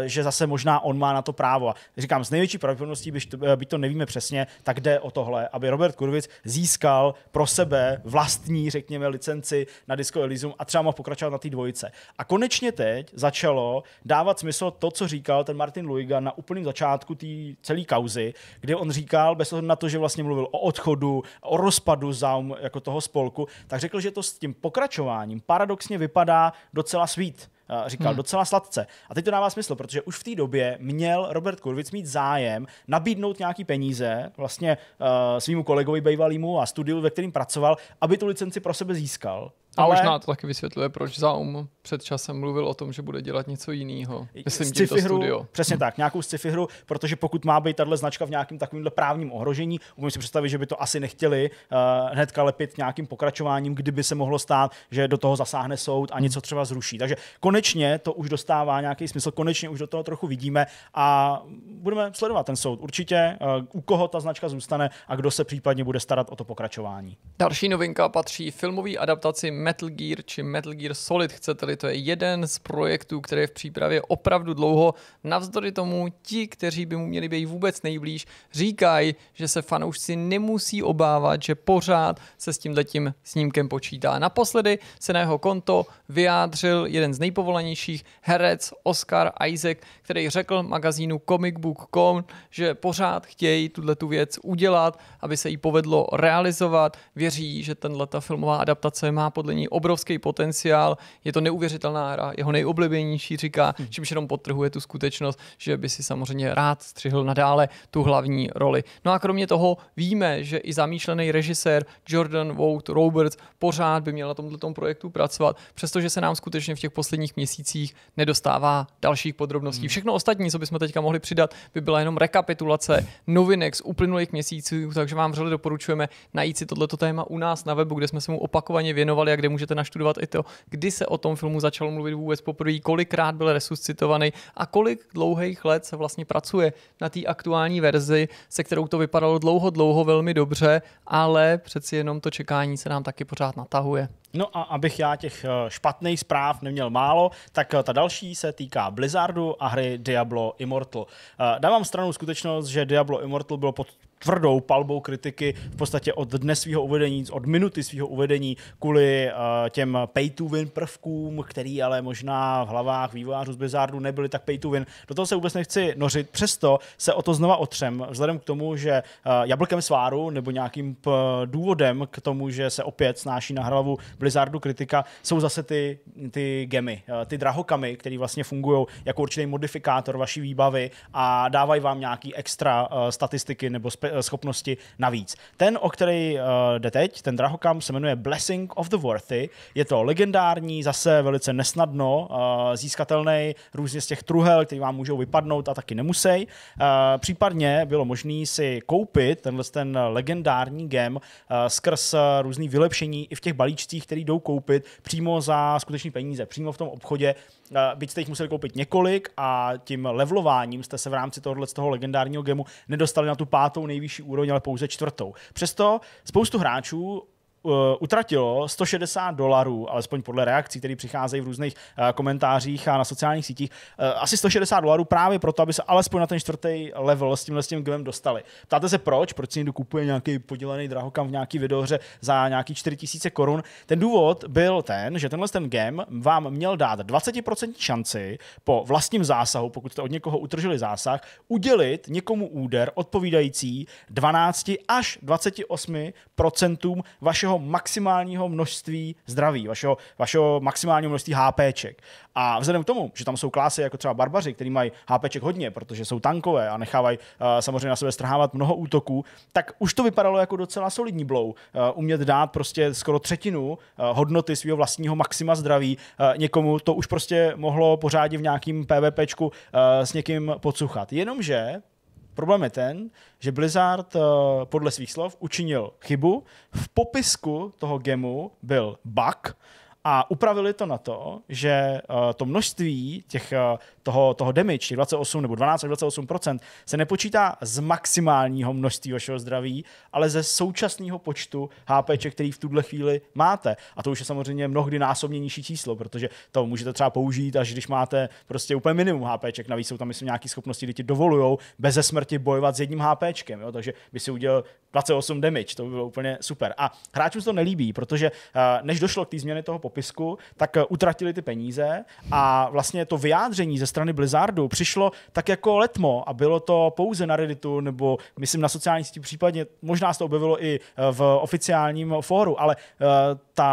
eh, že zase možná on má na to právo. A říkám, s největší pravděpodobností, byť to, by to nevíme přesně, tak jde o tohle, aby Robert Kurvic získal pro sebe vlastní, řekněme, licenci na Disco Elysium a třeba mohl pokračovat na té dvojice. A konečně teď začalo dávat smysl to, co říkal ten Martin Luiga na úplném začátku té celé kauzy, kdy on říkal, bez na to, že vlastně mluvil o odchodu, o rozpadu zaum jako toho spolku, tak řekl, že to s tím pokračováním paradoxně vypadá docela svít říkal, hmm. docela sladce. A teď to dává smysl, protože už v té době měl Robert Kurvic mít zájem nabídnout nějaký peníze vlastně uh, svýmu kolegovi bývalýmu a studiu, ve kterým pracoval, aby tu licenci pro sebe získal. A ale... možná to taky vysvětluje, proč Zaum před časem mluvil o tom, že bude dělat něco jiného. Myslím, sci-fi hru, studio. Přesně hm. tak, nějakou sci-fi hru, protože pokud má být tahle značka v nějakém takovém právním ohrožení, umím si představit, že by to asi nechtěli uh, hnedka lepit nějakým pokračováním, kdyby se mohlo stát, že do toho zasáhne soud a něco třeba zruší. Takže konečně to už dostává nějaký smysl, konečně už do toho trochu vidíme a budeme sledovat ten soud určitě, uh, u koho ta značka zůstane a kdo se případně bude starat o to pokračování. Další novinka patří filmové adaptaci Metal Gear či Metal Gear Solid, chcete-li, to je jeden z projektů, který je v přípravě opravdu dlouho. Navzdory tomu ti, kteří by mu měli být vůbec nejblíž, říkají, že se fanoušci nemusí obávat, že pořád se s tím, letím snímkem počítá. Naposledy se na jeho konto vyjádřil jeden z nejpovolenějších herec Oscar Isaac, který řekl magazínu comicbook.com, že pořád chtějí tuhle tu věc udělat, aby se jí povedlo realizovat. Věří, že tenhle ta filmová adaptace má podle není obrovský potenciál, je to neuvěřitelná hra, jeho nejoblíbenější říká, hmm. čímž jenom potrhuje tu skutečnost, že by si samozřejmě rád střihl nadále tu hlavní roli. No a kromě toho víme, že i zamýšlený režisér Jordan Vogt Roberts pořád by měl na tomto projektu pracovat, přestože se nám skutečně v těch posledních měsících nedostává dalších podrobností. Hmm. Všechno ostatní, co bychom teďka mohli přidat, by byla jenom rekapitulace novinek z uplynulých měsíců, takže vám vřele doporučujeme najít si tohleto téma u nás na webu, kde jsme se mu opakovaně věnovali, jak kde můžete naštudovat i to, kdy se o tom filmu začalo mluvit vůbec poprvé, kolikrát byl resuscitovaný a kolik dlouhých let se vlastně pracuje na té aktuální verzi, se kterou to vypadalo dlouho, dlouho velmi dobře, ale přeci jenom to čekání se nám taky pořád natahuje. No a abych já těch eh, špatných zpráv neměl málo, tak eh, ta další se týká Blizzardu a hry Diablo Immortal. Eh, dávám stranu, skutečnost, že Diablo Immortal bylo pod tvrdou palbou kritiky v podstatě od dne svého uvedení, od minuty svého uvedení kvůli uh, těm pay to win prvkům, který ale možná v hlavách vývojářů z Blizzardu nebyly tak pay to win. Do toho se vůbec nechci nořit, přesto se o to znova otřem, vzhledem k tomu, že uh, jablkem sváru nebo nějakým p- eh, důvodem k tomu, že se opět snáší na hlavu Blizzardu kritika, jsou zase ty, ty gemy, uh, ty drahokamy, které vlastně fungují jako určitý modifikátor vaší výbavy a dávají vám nějaký extra uh, statistiky nebo spe- Eh, schopnosti navíc. Ten, o který eh, jde teď, ten drahokam, se jmenuje Blessing of the Worthy. Je to legendární, zase velice nesnadno eh, získatelný, různě z těch truhel, který vám můžou vypadnout a taky nemusí. Případně bylo možné si koupit tenhle ten legendární gem skrz různý vylepšení i v těch balíčcích, který jdou koupit přímo za skutečný peníze, přímo v tom obchodě. Byť jste jich museli koupit několik a tím levlováním jste se v rámci tohohle toho legendárního gemu nedostali na tu pátou nejvíc nejvyšší úroveň, ale pouze čtvrtou. Přesto spoustu hráčů uh, utratilo 160 dolarů, alespoň podle reakcí, které přicházejí v různých uh, komentářích a na sociálních sítích, uh, asi 160 dolarů právě proto, aby se alespoň na ten čtvrtý level s tímhle s tím gemem dostali. Ptáte se proč, proč si někdo kupuje nějaký podělený drahokam v nějaký videohře za nějaký 4000 korun. Ten důvod byl ten, že tenhle ten gem vám měl dát 20% šanci po vlastním zásahu, pokud jste od někoho utržili zásah, udělit někomu úder odpovídající 12 až 28% vašeho vašeho maximálního množství zdraví, vašeho, vašeho maximálního množství HPček. A vzhledem k tomu, že tam jsou klásy jako třeba barbaři, který mají HPček hodně, protože jsou tankové a nechávají uh, samozřejmě na sebe strhávat mnoho útoků, tak už to vypadalo jako docela solidní blou. Uh, eh, umět dát prostě skoro třetinu uh, hodnoty svého vlastního maxima zdraví uh, někomu, to už prostě mohlo pořádně v nějakým PvPčku uh, s někým podsuchat. Jenomže Problém je ten, že Blizzard eh, podle svých slov učinil chybu. V popisku toho gemu byl bug a upravili to na to, že eh, to množství těch eh, toho, toho damage, 28 nebo 12 až 28 se nepočítá z maximálního množství vašeho zdraví, ale ze současného počtu HP, který v tuhle chvíli máte. A to už je samozřejmě mnohdy násobně nižší číslo, protože to můžete třeba použít, až když máte prostě úplně minimum HP. Navíc jsou tam, myslím, nějaké schopnosti, kdy ti dovolují bez smrti bojovat s jedním HP. Jo? Takže by si udělal 28 damage, to by bylo úplně super. A hráčům se to nelíbí, protože eh, než došlo k té změně toho popisku, tak eh, utratili ty peníze a vlastně to vyjádření ze strany Blizzardu přišlo tak jako letmo a bylo to pouze na Redditu nebo myslím na sociální síti případně, možná se to objevilo i eh, v oficiálním fóru, ale eh, ta,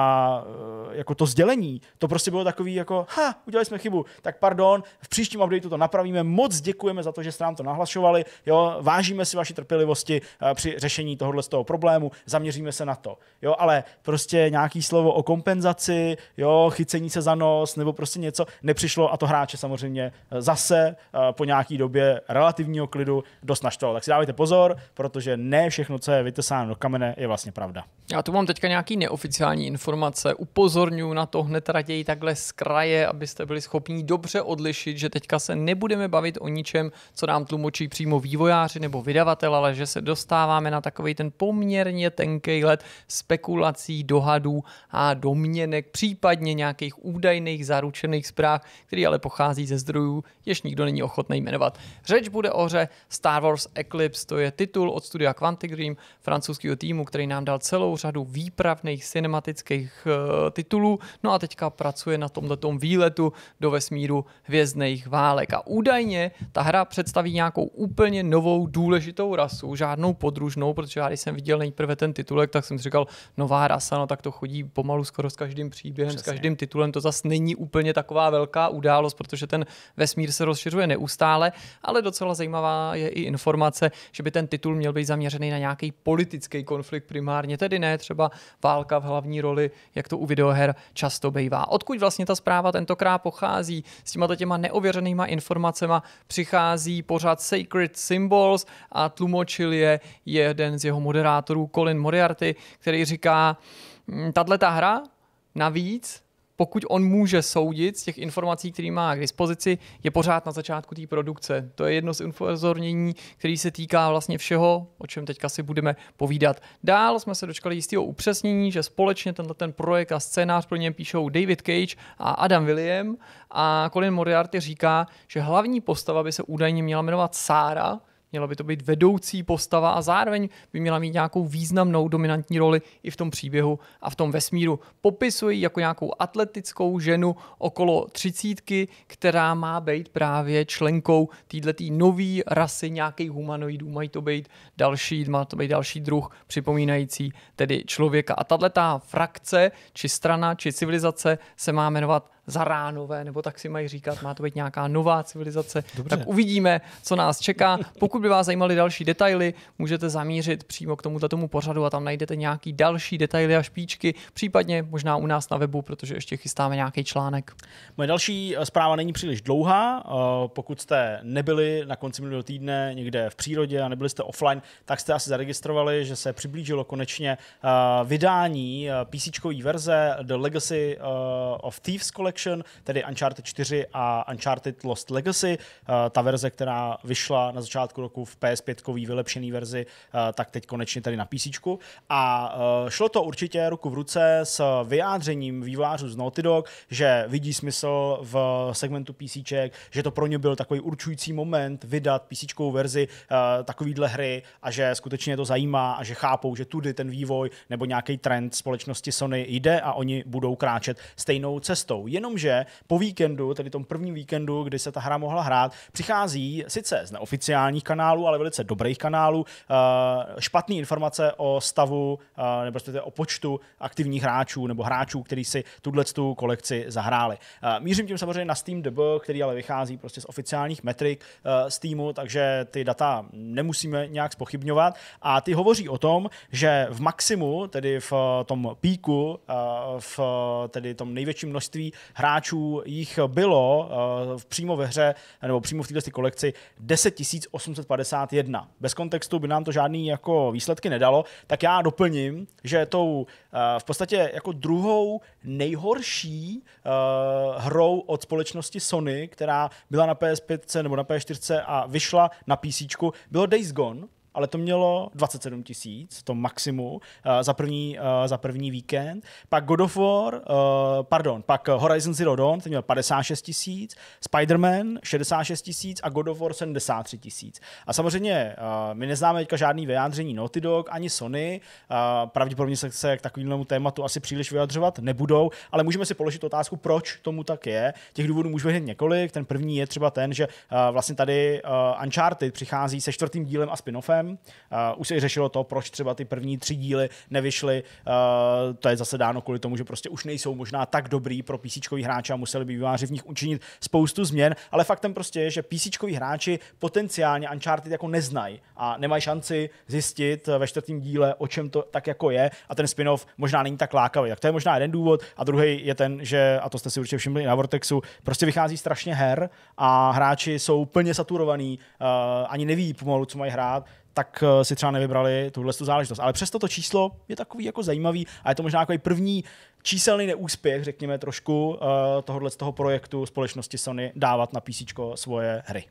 eh, jako to sdělení, to prostě bylo takový jako, ha, udělali jsme chybu, tak pardon, v příštím updateu to napravíme, moc děkujeme za to, že jste nám to nahlašovali, jo, vážíme si vaši trpělivosti při řešení tohohle z toho problému, zaměříme se na to, jo, ale prostě nějaký slovo o kompenzaci, jo, chycení se za nos nebo prostě něco nepřišlo a to hráče samozřejmě Eh, zase eh, po nějaký době relativního klidu dost naštval. Tak si dávejte pozor, protože ne všechno, co je vytesáno do kamene, je vlastně pravda. Já tu mám teďka nějaký neoficiální informace. Upozorňuji na to hned raději takhle z kraje, abyste byli schopni dobře odlišit, že teďka se nebudeme bavit o ničem, co nám tlumočí přímo vývojáři nebo vydavatel, ale že se dostáváme na takový ten poměrně tenký let spekulací, dohadů a domněnek, případně nějakých údajných zaručených zpráv, které ale pochází ze zdrojů zdrojů, jež nikdo není ochotný jmenovat. Řeč bude o hře Star Wars Eclipse, to je titul od studia Quantic Dream, francouzského týmu, který nám dal celou řadu výpravných cinematických uh, titulů, no a teďka pracuje na tomto výletu do vesmíru hvězdných válek. A údajně ta hra představí nějakou úplně novou důležitou rasu, žádnou podružnou, protože já když jsem viděl nejprve ten titulek, tak jsem si říkal, nová rasa, no tak to chodí pomalu skoro s každým příběhem, Přesně. s každým titulem, to zase není úplně taková velká událost, protože ten vesmír se rozšiřuje neustále, ale docela zajímavá je i informace, že by ten titul měl být zaměřený na nějaký politický konflikt primárně, tedy ne třeba válka v hlavní roli, jak to u videoher často bývá. Odkud vlastně ta zpráva tentokrát pochází s těma těma neověřenýma informacema přichází pořád Sacred Symbols a tlumočil je jeden z jeho moderátorů Colin Moriarty, který říká, hm, Tato ta hra navíc pokud on může soudit z těch informací, které má k dispozici, je pořád na začátku té produkce. To je jedno z upozornění, který se týká vlastně všeho, o čem teďka si budeme povídat. Dál jsme se dočkali jistého upřesnění, že společně tenhle ten projekt a scénář pro něm píšou David Cage a Adam William a Colin Moriarty říká, že hlavní postava by se údajně měla jmenovat Sára, Měla by to být vedoucí postava a zároveň by měla mít nějakou významnou dominantní roli i v tom příběhu a v tom vesmíru. Popisují jako nějakou atletickou ženu okolo třicítky, která má být právě členkou této nové rasy nějakých humanoidů. Mají to být další, má to být další druh připomínající tedy člověka. A tato frakce, či strana, či civilizace se má jmenovat zaránové, nebo tak si mají říkat, má to být nějaká nová civilizace. Dobře. Tak uvidíme, co nás čeká. Pokud by vás zajímaly další detaily, můžete zamířit přímo k tomuto tomu pořadu a tam najdete nějaký další detaily a špičky, případně možná u nás na webu, protože ještě chystáme nějaký článek. Moje další eh, zpráva není příliš dlouhá. Eh, pokud jste nebyli na konci minulého týdne někde v přírodě a nebyli jste offline, tak jste asi zaregistrovali, že se přiblížilo konečně eh, vydání PC verze The Legacy of Thieves Collection Collection, tedy Uncharted 4 a Uncharted Lost Legacy. Eh, ta verze, která vyšla na začátku roku v PS5 vylepšené verzi, eh, tak teď konečně tady na PC. A eh, šlo to určitě ruku v ruce s vyjádřením vývářů z Naughty Dog, že vidí smysl v segmentu PC, že to pro ně byl takový určující moment vydat PC verzi takovýhle hry a že skutečně to zajímá a že chápou, že tudy ten vývoj nebo nějaký trend společnosti Sony jde a oni budou kráčet stejnou cestou. Jenom Jenomže po víkendu, tedy tom prvním víkendu, kdy se ta hra mohla hrát, přichází sice z neoficiálních kanálů, ale velice dobrých kanálů, eh, špatné informace o stavu eh, nebo prostě o počtu aktivních hráčů nebo hráčů, kteří si tuhle tu kolekci zahráli. Eh, mířím tím samozřejmě na Steam DB, který ale vychází prostě z oficiálních metrik z týmu, takže ty data nemusíme nějak spochybňovat. A ty hovoří o tom, že v maximu, tedy v tom píku, v tedy tom největším množství hráčů jich bylo uh, přímo ve hře, nebo přímo v této kolekci 10 851. Bez kontextu by nám to žádný jako výsledky nedalo, tak já doplním, že tou uh, v podstatě jako druhou nejhorší uh, hrou od společnosti Sony, která byla na PS5 nebo na PS4 a vyšla na PC, bylo Days Gone, ale to mělo 27 tisíc, to maximum uh, za první, uh, za první víkend. Pak God of War, uh, pardon, pak Horizon Zero Dawn, ten měl 56 tisíc, Spider-Man 66 tisíc a God of War 73 tisíc. A samozřejmě uh, my neznáme teďka žádný vyjádření Naughty Dog ani Sony, uh, pravděpodobně se, se k takovému tématu asi příliš vyjadřovat nebudou, ale můžeme si položit otázku, proč tomu tak je. Těch důvodů můžeme hned několik. Ten první je třeba ten, že uh, vlastně tady uh, Uncharted přichází se čtvrtým dílem a spin-offem, systém. Uh, už se i řešilo to, proč třeba ty první tři díly nevyšly. Uh, to je zase dáno kvůli tomu, že prostě už nejsou možná tak dobrý pro PC hráče a museli by výváři v nich učinit spoustu změn, ale faktem prostě je, že PC hráči potenciálně Uncharted jako neznají a nemají šanci zjistit ve čtvrtém díle, o čem to tak jako je a ten spin-off možná není tak lákavý. Tak to je možná jeden důvod a druhý je ten, že, a to jste si určitě všimli na Vortexu, prostě vychází strašně her a hráči jsou plně saturovaní, uh, ani neví pomalu, co mají hrát, tak eh, si třeba nevybrali tuhle záležitost. Ale přesto to číslo je takový jako zajímavý a je to možná jako první číselný neúspěch, řekněme trošku, eh, tohohle z toho projektu společnosti Sony dávat na PC svoje hry.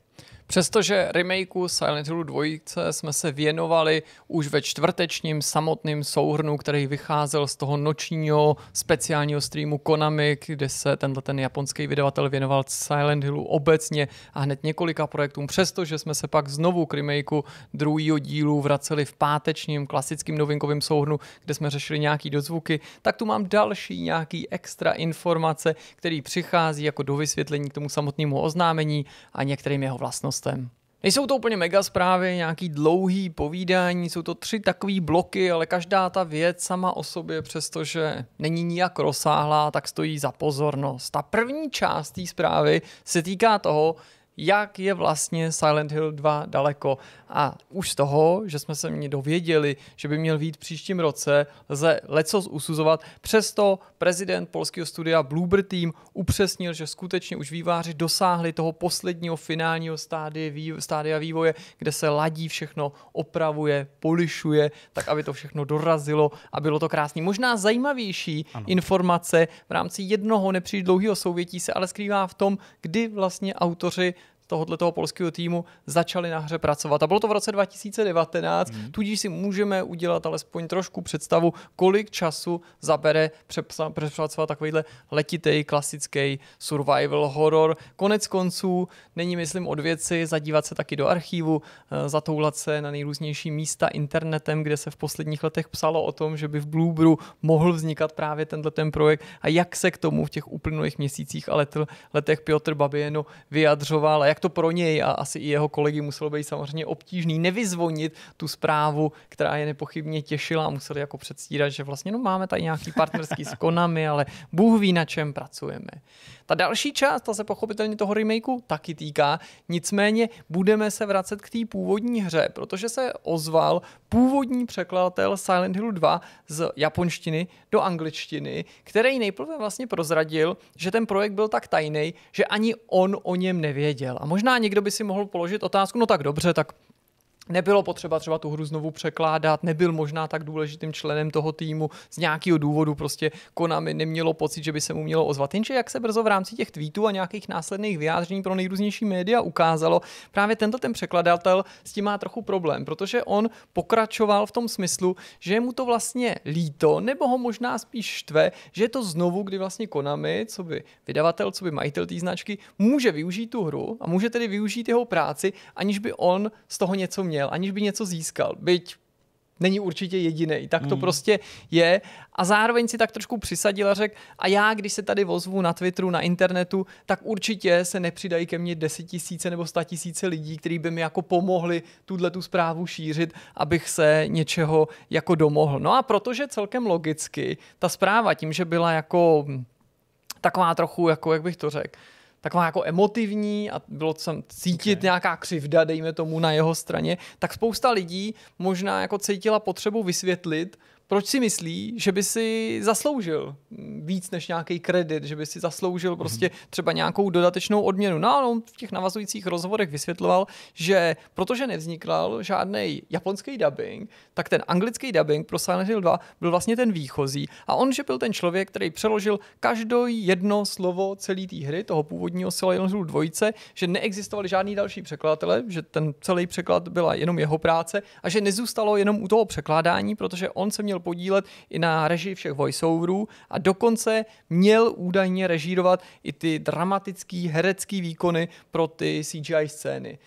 Přestože remakeu Silent Hillu 2 jsme se věnovali už ve čtvrtečním samotným souhrnu, který vycházel z toho nočního speciálního streamu Konami, kde se tenhle ten japonský vydavatel věnoval Silent Hillu obecně a hned několika projektům, přestože jsme se pak znovu k remakeu druhého dílu vraceli v pátečním klasickým novinkovým souhrnu, kde jsme řešili nějaký dozvuky, tak tu mám další nějaký extra informace, který přichází jako do vysvětlení k tomu samotnému oznámení a některým jeho vlastním vlastnostem. Nejsou to úplně mega zprávy, nějaký dlouhý povídání, jsou to tři takové bloky, ale každá ta věc sama o sobě, přestože není nijak rozsáhlá, tak stojí za pozornost. Ta první část té zprávy se týká toho, jak je vlastně Silent Hill 2 daleko. A už z toho, že jsme se mě dověděli, že by měl být příštím roce, lze lecos usuzovat. Přesto prezident polského studia Bluebird Team upřesnil, že skutečně už výváři dosáhli toho posledního finálního stádia, stádia vývoje, kde se ladí všechno, opravuje, polišuje, tak aby to všechno dorazilo a bylo to krásné. Možná zajímavější ano. informace v rámci jednoho nepříliš dlouhého souvětí se ale skrývá v tom, kdy vlastně autoři tohohle toho polského týmu začali na hře pracovat. A bylo to v roce 2019, mm. tudíž si můžeme udělat alespoň trošku představu, kolik času zabere přepracovat takovýhle letitej, klasický survival horror. Konec konců není, myslím, od věci zadívat se taky do archívu, eh, zatoulat se na nejrůznější místa internetem, kde se v posledních letech psalo o tom, že by v Bluebru mohl vznikat právě tenhle ten projekt a jak se k tomu v těch uplynulých měsících a letech Piotr Babieno vyjadřoval a jak tak to pro něj a asi i jeho kolegy muselo být samozřejmě obtížný nevyzvonit tu zprávu, která je nepochybně těšila a museli jako předstírat, že vlastně no, máme tady nějaký partnerský s Konami, ale Bůh ví, na čem pracujeme. Ta další část, ta se pochopitelně toho remakeu taky týká, nicméně budeme se vracet k té původní hře, protože se ozval původní překladatel Silent Hill 2 z japonštiny do angličtiny, který nejprve vlastně prozradil, že ten projekt byl tak tajný, že ani on o něm nevěděl a možná někdo by si mohl položit otázku, no tak dobře, tak Nebylo potřeba třeba tu hru znovu překládat, nebyl možná tak důležitým členem toho týmu, z nějakého důvodu prostě Konami nemělo pocit, že by se mu mělo ozvat. Jenže jak se brzo v rámci těch tweetů a nějakých následných vyjádření pro nejrůznější média ukázalo, právě tento ten překladatel s tím má trochu problém, protože on pokračoval v tom smyslu, že mu to vlastně líto, nebo ho možná spíš štve, že je to znovu, kdy vlastně Konami, co by vydavatel, co by majitel té značky, může využít tu hru a může tedy využít jeho práci, aniž by on z toho něco měl měl, aniž by něco získal. Byť není určitě jediný. Tak to mm. prostě je. A zároveň si tak trošku přisadil a řekl, a já, když se tady vozvu na Twitteru, na internetu, tak určitě se nepřidají ke mně tisíce nebo statisíce lidí, kteří by mi jako pomohli tuhle tu zprávu šířit, abych se něčeho jako domohl. No a protože celkem logicky ta zpráva tím, že byla jako taková trochu, jako jak bych to řekl, taková jako emotivní a bylo tam cítit okay. nějaká křivda, dejme tomu, na jeho straně, tak spousta lidí možná jako cítila potřebu vysvětlit, proč si myslí, že by si zasloužil víc než nějaký kredit, že by si zasloužil mhm. prostě třeba nějakou dodatečnou odměnu. No a no, on v těch navazujících rozhovorech vysvětloval, že protože nevznikl žádný japonský dubbing, tak ten anglický dubbing pro Silent Hill 2 byl vlastně ten výchozí a on, že byl ten člověk, který přeložil každé jedno slovo celé té hry, toho původního Silent Hill 2, že neexistovali žádný další překladatele, že ten celý překlad byla jenom jeho práce a že nezůstalo jenom u toho překládání, protože on se měl měl podílet i na režii všech voiceoverů a dokonce měl údajně režírovat i ty dramatické herecké výkony pro ty CGI scény.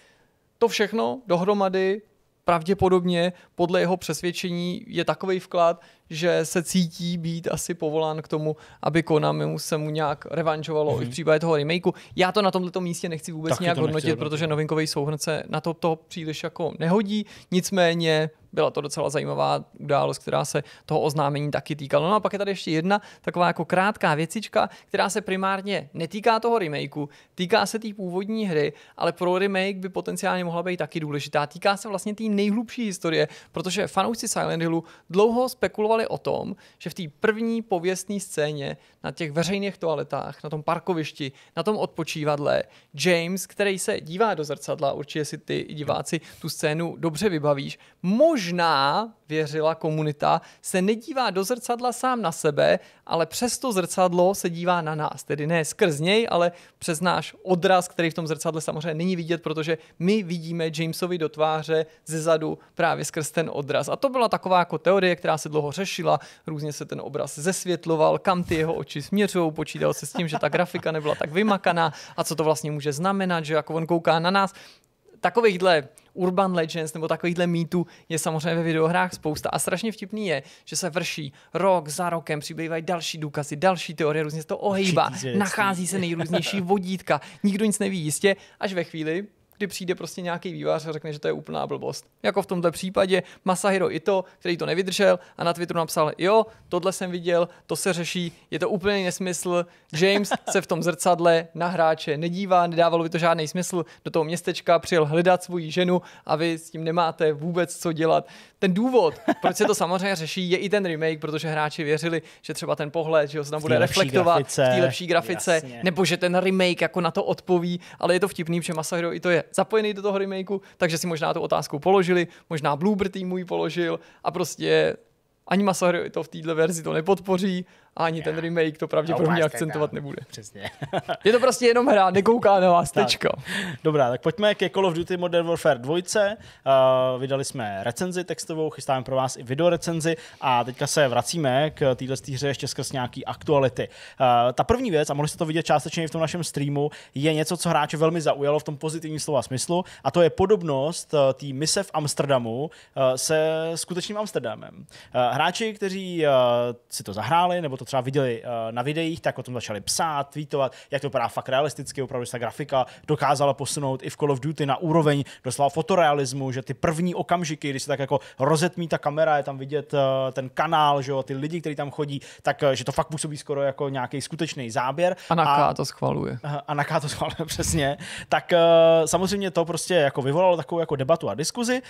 To všechno dohromady pravděpodobně podle jeho přesvědčení je takový vklad, že se cítí být asi povolán k tomu, aby Konami mu se mu nějak revančovalo mm-hmm. i v mhm. případě toho remakeu. Já to na tomto místě nechci vůbec Taky nějak hodnotit, protože novinkový souhrn se na to, to příliš jako nehodí. Nicméně byla to docela zajímavá událost, která se toho oznámení taky týkala. No a pak je tady ještě jedna taková jako krátká věcička, která se primárně netýká toho remakeu, týká se té tý původní hry, ale pro remake by potenciálně mohla být taky důležitá. Týká se vlastně té nejhlubší historie, protože fanoušci Silent Hillu dlouho spekulovali povídali o tom, že v té první pověstné scéně na těch veřejných toaletách, na tom parkovišti, na tom odpočívadle, James, který se dívá do zrcadla, určitě si ty diváci tu scénu dobře vybavíš, možná, věřila komunita, se nedívá do zrcadla sám na sebe, ale přesto zrcadlo se dívá na nás, tedy ne skrz něj, ale přes náš odraz, který v tom zrcadle samozřejmě není vidět, protože my vidíme Jamesovi do tváře ze zadu právě skrz ten odraz. A to byla taková jako teorie, která se dlouho řešila, různě se ten obraz zesvětloval, kam ty jeho oči směřují, počítal se s tím, že ta grafika nebyla tak vymakaná a co to vlastně může znamenat, že jako on kouká na nás takovýchhle urban legends nebo takovýchhle mýtů je samozřejmě ve videohrách spousta a strašně vtipný je, že se vrší rok za rokem, přibývají další důkazy, další teorie, různě se to ohýbá, nachází se nejrůznější vodítka, nikdo nic neví jistě, až ve chvíli, kdy přijde prostě nějaký vývář a řekne, že to je úplná blbost. Jako v tomto případě Masahiro Ito, který to nevydržel a na Twitteru napsal, jo, tohle jsem viděl, to se řeší, je to úplný nesmysl, James se v tom zrcadle na hráče nedívá, nedávalo by to žádný smysl, do toho městečka přijel hledat svoji ženu a vy s tím nemáte vůbec co dělat. Ten důvod, proč se to samozřejmě řeší, je i ten remake, protože hráči věřili, že třeba ten pohled, že ho se tam bude reflektovat grafice, v té lepší grafice, jasně. nebo že ten remake jako na to odpoví, ale je to vtipný, že Masahiro i to je zapojený do toho remakeu, takže si možná tu otázku položili, možná Bluebird tým můj položil a prostě ani Masahiro to v této verzi to nepodpoří a ani ten remake to pravděpodobně no, akcentovat nebude. Přesně. je to prostě jenom hra, nekouká na vás, tečka. Dobrá, tak pojďme ke Call of Duty Modern Warfare 2. Uh, eh, vydali jsme recenzi textovou, chystáme pro vás i video recenzi a teďka se vracíme k téhle hře ještě skrz nějaký aktuality. Uh, ta první věc, a mohli jste to vidět částečně i v tom našem streamu, je něco, co hráče velmi zaujalo v tom pozitivním slova smyslu, a to je podobnost uh, eh, té mise v Amsterdamu uh, se skutečným Amsterdamem. Uh, hráči, kteří uh, si to zahráli, nebo to třeba viděli eh, na videích, tak o tom začali psát, tweetovat, jak to vypadá fakt realisticky, opravdu se ta grafika dokázala posunout i v Call of Duty na úroveň doslova fotorealismu, že ty první okamžiky, když se tak jako rozetmí ta kamera, je tam vidět eh, ten kanál, že jo, ty lidi, kteří tam chodí, tak eh, že to fakt působí skoro jako nějaký skutečný záběr. A Naká to schvaluje. A na to schvaluje, přesně. Tak samozřejmě to prostě jako vyvolalo takovou jako debatu a diskuzi.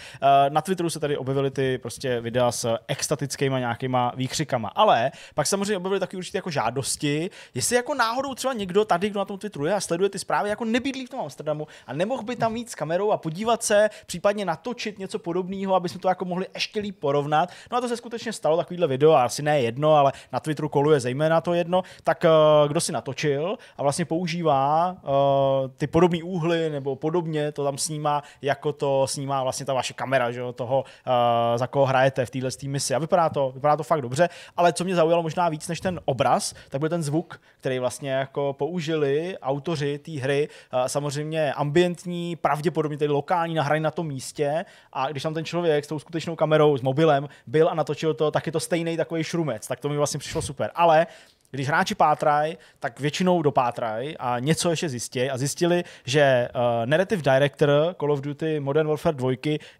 Na Twitteru se tady objevily ty prostě videa s extatickýma nějakýma výkřikama. Ale pak samozřejmě objevily taky určitě jako žádosti, jestli jako náhodou třeba někdo tady, kdo na tom Twitteru je a sleduje ty zprávy, jako nebydlí v tom Amsterdamu a nemohl by tam mít s kamerou a podívat se, případně natočit něco podobného, aby jsme to jako mohli ještě líp porovnat. No a to se skutečně stalo takovýhle video, a asi ne jedno, ale na Twitteru koluje zejména to jedno, tak eh, kdo si natočil a vlastně používá uh, ty podobné úhly nebo podobně to tam snímá, jako to snímá vlastně ta vaše kamera, že jo, toho, uh, za koho hrajete v téhle misi. A vypadá to, vypadá to fakt dobře, ale co mě zaujalo možná víc, než ten obraz, tak byl ten zvuk, který vlastně jako použili autoři té hry, samozřejmě ambientní, pravděpodobně tedy lokální, nahraný na tom místě a když tam ten člověk s tou skutečnou kamerou, s mobilem byl a natočil to, tak je to stejný takový šrumec, tak to mi vlastně přišlo super. Ale když hráči pátrají, tak většinou dopátrají a něco ještě zjistí a zjistili, že uh, narrative director Call of Duty Modern Warfare 2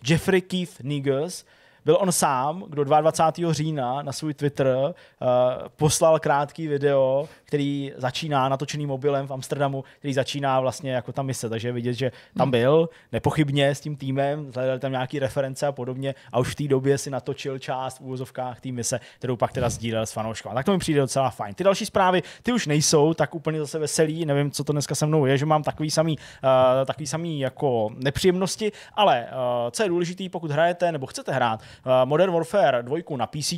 Jeffrey Keith Negus byl on sám, kdo 22. října na svůj Twitter uh, poslal krátký video, který začíná natočený mobilem v Amsterdamu, který začíná vlastně jako ta mise, takže vidět, že tam hmm. byl, nepochybně s tím týmem, hledali tam nějaký reference a podobně a už v té době si natočil část v úvozovkách té mise, kterou pak teda sdílel s fanouškou. A tak to mi přijde docela fajn. Ty další zprávy, ty už nejsou tak úplně zase veselý, nevím, co to dneska se mnou je, že mám takový samý, uh, takový samý jako nepříjemnosti, ale uh, co je důležité, pokud hrajete nebo chcete hrát Eh, Modern Warfare 2 na PC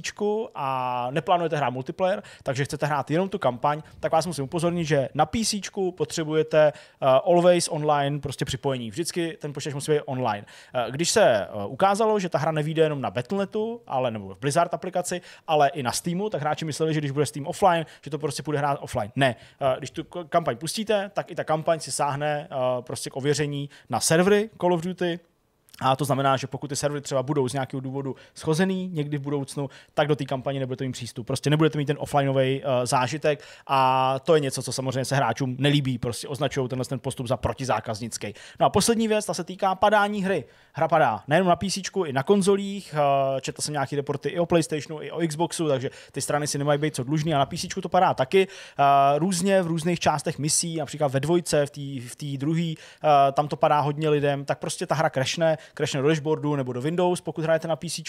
a neplánujete hrát multiplayer, takže chcete hrát jenom tu kampaň, tak vás musím upozornit, že na PC potřebujete eh, always online prostě připojení. Vždycky ten počítač musí být online. Eh, když se ukázalo, že ta hra nevíde jenom na Battle.netu, ale nebo v Blizzard aplikaci, ale i na Steamu, tak hráči mysleli, že když bude Steam offline, že to prostě bude hrát offline. Ne, když tu kampaň pustíte, tak i ta kampaň si sáhne prostě k ověření na servery Call of Duty, a to znamená, že pokud ty servery třeba budou z nějakého důvodu schozený někdy v budoucnu, tak do té kampaně to mít přístup. Prostě nebudete mít ten offlineový uh, eh, zážitek a to je něco, co samozřejmě se hráčům nelíbí. Prostě označují tenhle ten postup za protizákaznický. No a poslední věc, ta se týká padání hry. Hra padá nejenom na PC, i na konzolích. Uh, četl jsem nějaké reporty i o PlayStationu, i o Xboxu, takže ty strany si nemají být co dlužní. a na PC to padá taky. Uh, různě v různých částech misí, například ve dvojce, v té v druhé, uh, tam to padá hodně lidem, tak prostě ta hra krešne crashne do dashboardu nebo do Windows, pokud hrajete na PC.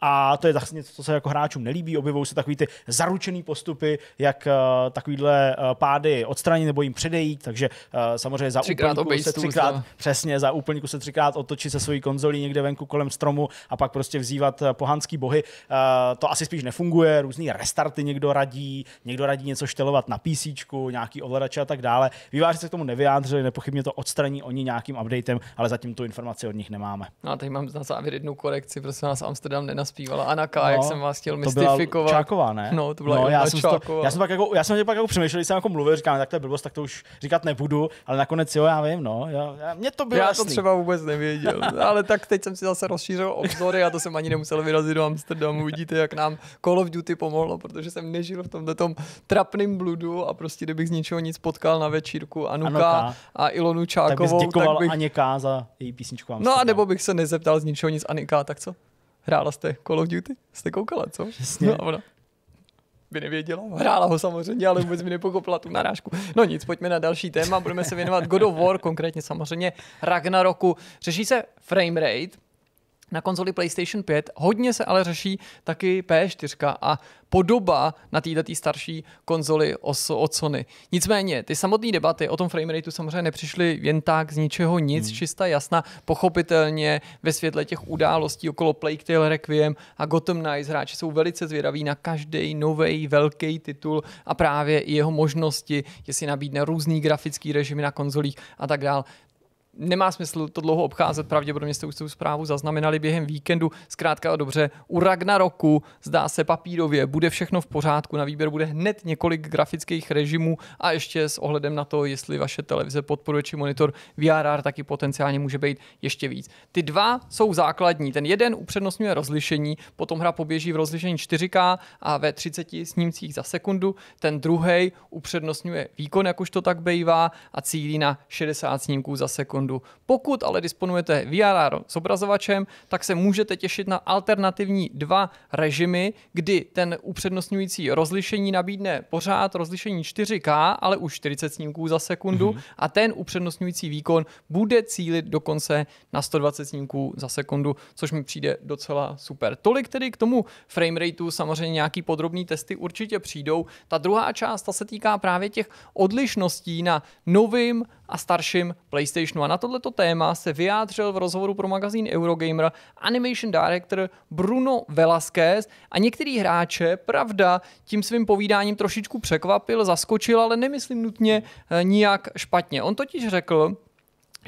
A to je zase něco, co se jako hráčům nelíbí. Objevují se takový ty zaručený postupy, jak uh, takovýhle uh, pády odstranit nebo jim předejít. Takže uh, samozřejmě za třikrát úplňku se třikrát, no. přesně, za úplňku se třikrát otočit se svojí konzolí někde venku kolem stromu a pak prostě vzývat pohanský bohy. Uh, to asi spíš nefunguje, různý restarty někdo radí, někdo radí něco štelovat na PC, nějaký ovladače a tak dále. Výváři se k tomu nevyjádřili, nepochybně to odstraní oni nějakým updatem, ale zatím tu informaci od nich nemáme. No a tady mám na závěr jednu korekci, prosím vás, Amsterdam nenaspívala. Anaka, no, jak jsem vás chtěl mystifikovat. To byla ne? No, to byla no, já, jsem to, já jsem pak jako, já jsem pak jako přemýšlel, když jsem jako mluvil, říkám, tak to je blbost, tak to už říkat nebudu, ale nakonec jo, já vím, no. Já, já mě to bylo Já jasný. to třeba vůbec nevěděl, ale tak teď jsem si zase rozšířil obzory a to jsem ani nemusel vyrazit do Amsterdamu. Vidíte, jak nám Call of Duty pomohlo, protože jsem nežil v tomto tom trapným bludu a prostě kdybych z ničeho nic potkal na večírku Anuka, Anuka. a Ilonu Čákovou, tak, bys tak bych... Aněka za její písničku Amsterdam. No a nebo bych se nezeptal z ničeho nic Anika, tak co? Hrála jste Call of Duty? Jste koukala, co? Přesně. No, ona by nevěděla. Hrála ho samozřejmě, ale vůbec mi nepokopila tu narážku. No nic, pojďme na další téma. Budeme se věnovat God of War, konkrétně samozřejmě Ragnaroku. Řeší se frame rate, na konzoli PlayStation 5. Hodně se ale řeší taky P4 a podoba na této starší konzoli od Sony. Nicméně, ty samotné debaty o tom rateu samozřejmě nepřišly jen tak z ničeho nic, hmm. čista jasna, pochopitelně ve světle těch událostí okolo Plague Tale Requiem a Gotham Knights hráči jsou velice zvědaví na každý nový velký titul a právě i jeho možnosti, jestli nabídne různý grafický režimy na konzolích a tak dál nemá smysl to dlouho obcházet, pravděpodobně jste už tu zprávu zaznamenali během víkendu. Zkrátka a dobře, u Ragnaroku zdá se papírově, bude všechno v pořádku, na výběr bude hned několik grafických režimů a ještě s ohledem na to, jestli vaše televize podporuje či monitor VRR, taky potenciálně může být ještě víc. Ty dva jsou základní, ten jeden upřednostňuje rozlišení, potom hra poběží v rozlišení 4K a ve 30 snímcích za sekundu, ten druhý upřednostňuje výkon, jak už to tak bývá, a cílí na 60 snímků za sekundu fondu. Pokud ale disponujete VRR zobrazovačem, tak se můžete těšit na alternativní dva režimy, kdy ten upřednostňující rozlišení nabídne pořád rozlišení 4K, ale už 40 snímků za sekundu mm-hmm. a ten upřednostňující výkon bude cílit dokonce na 120 snímků za sekundu, což mi přijde docela super. Tolik tedy k tomu frame rateu, samozřejmě nějaký podrobný testy určitě přijdou. Ta druhá část ta se týká právě těch odlišností na novým a starším PlayStationu. A na tohleto téma se vyjádřil v rozhovoru pro magazín Eurogamer animation director Bruno Velasquez a některý hráče, pravda, tím svým povídáním trošičku překvapil, zaskočil, ale nemyslím nutně eh, nijak špatně. On totiž řekl,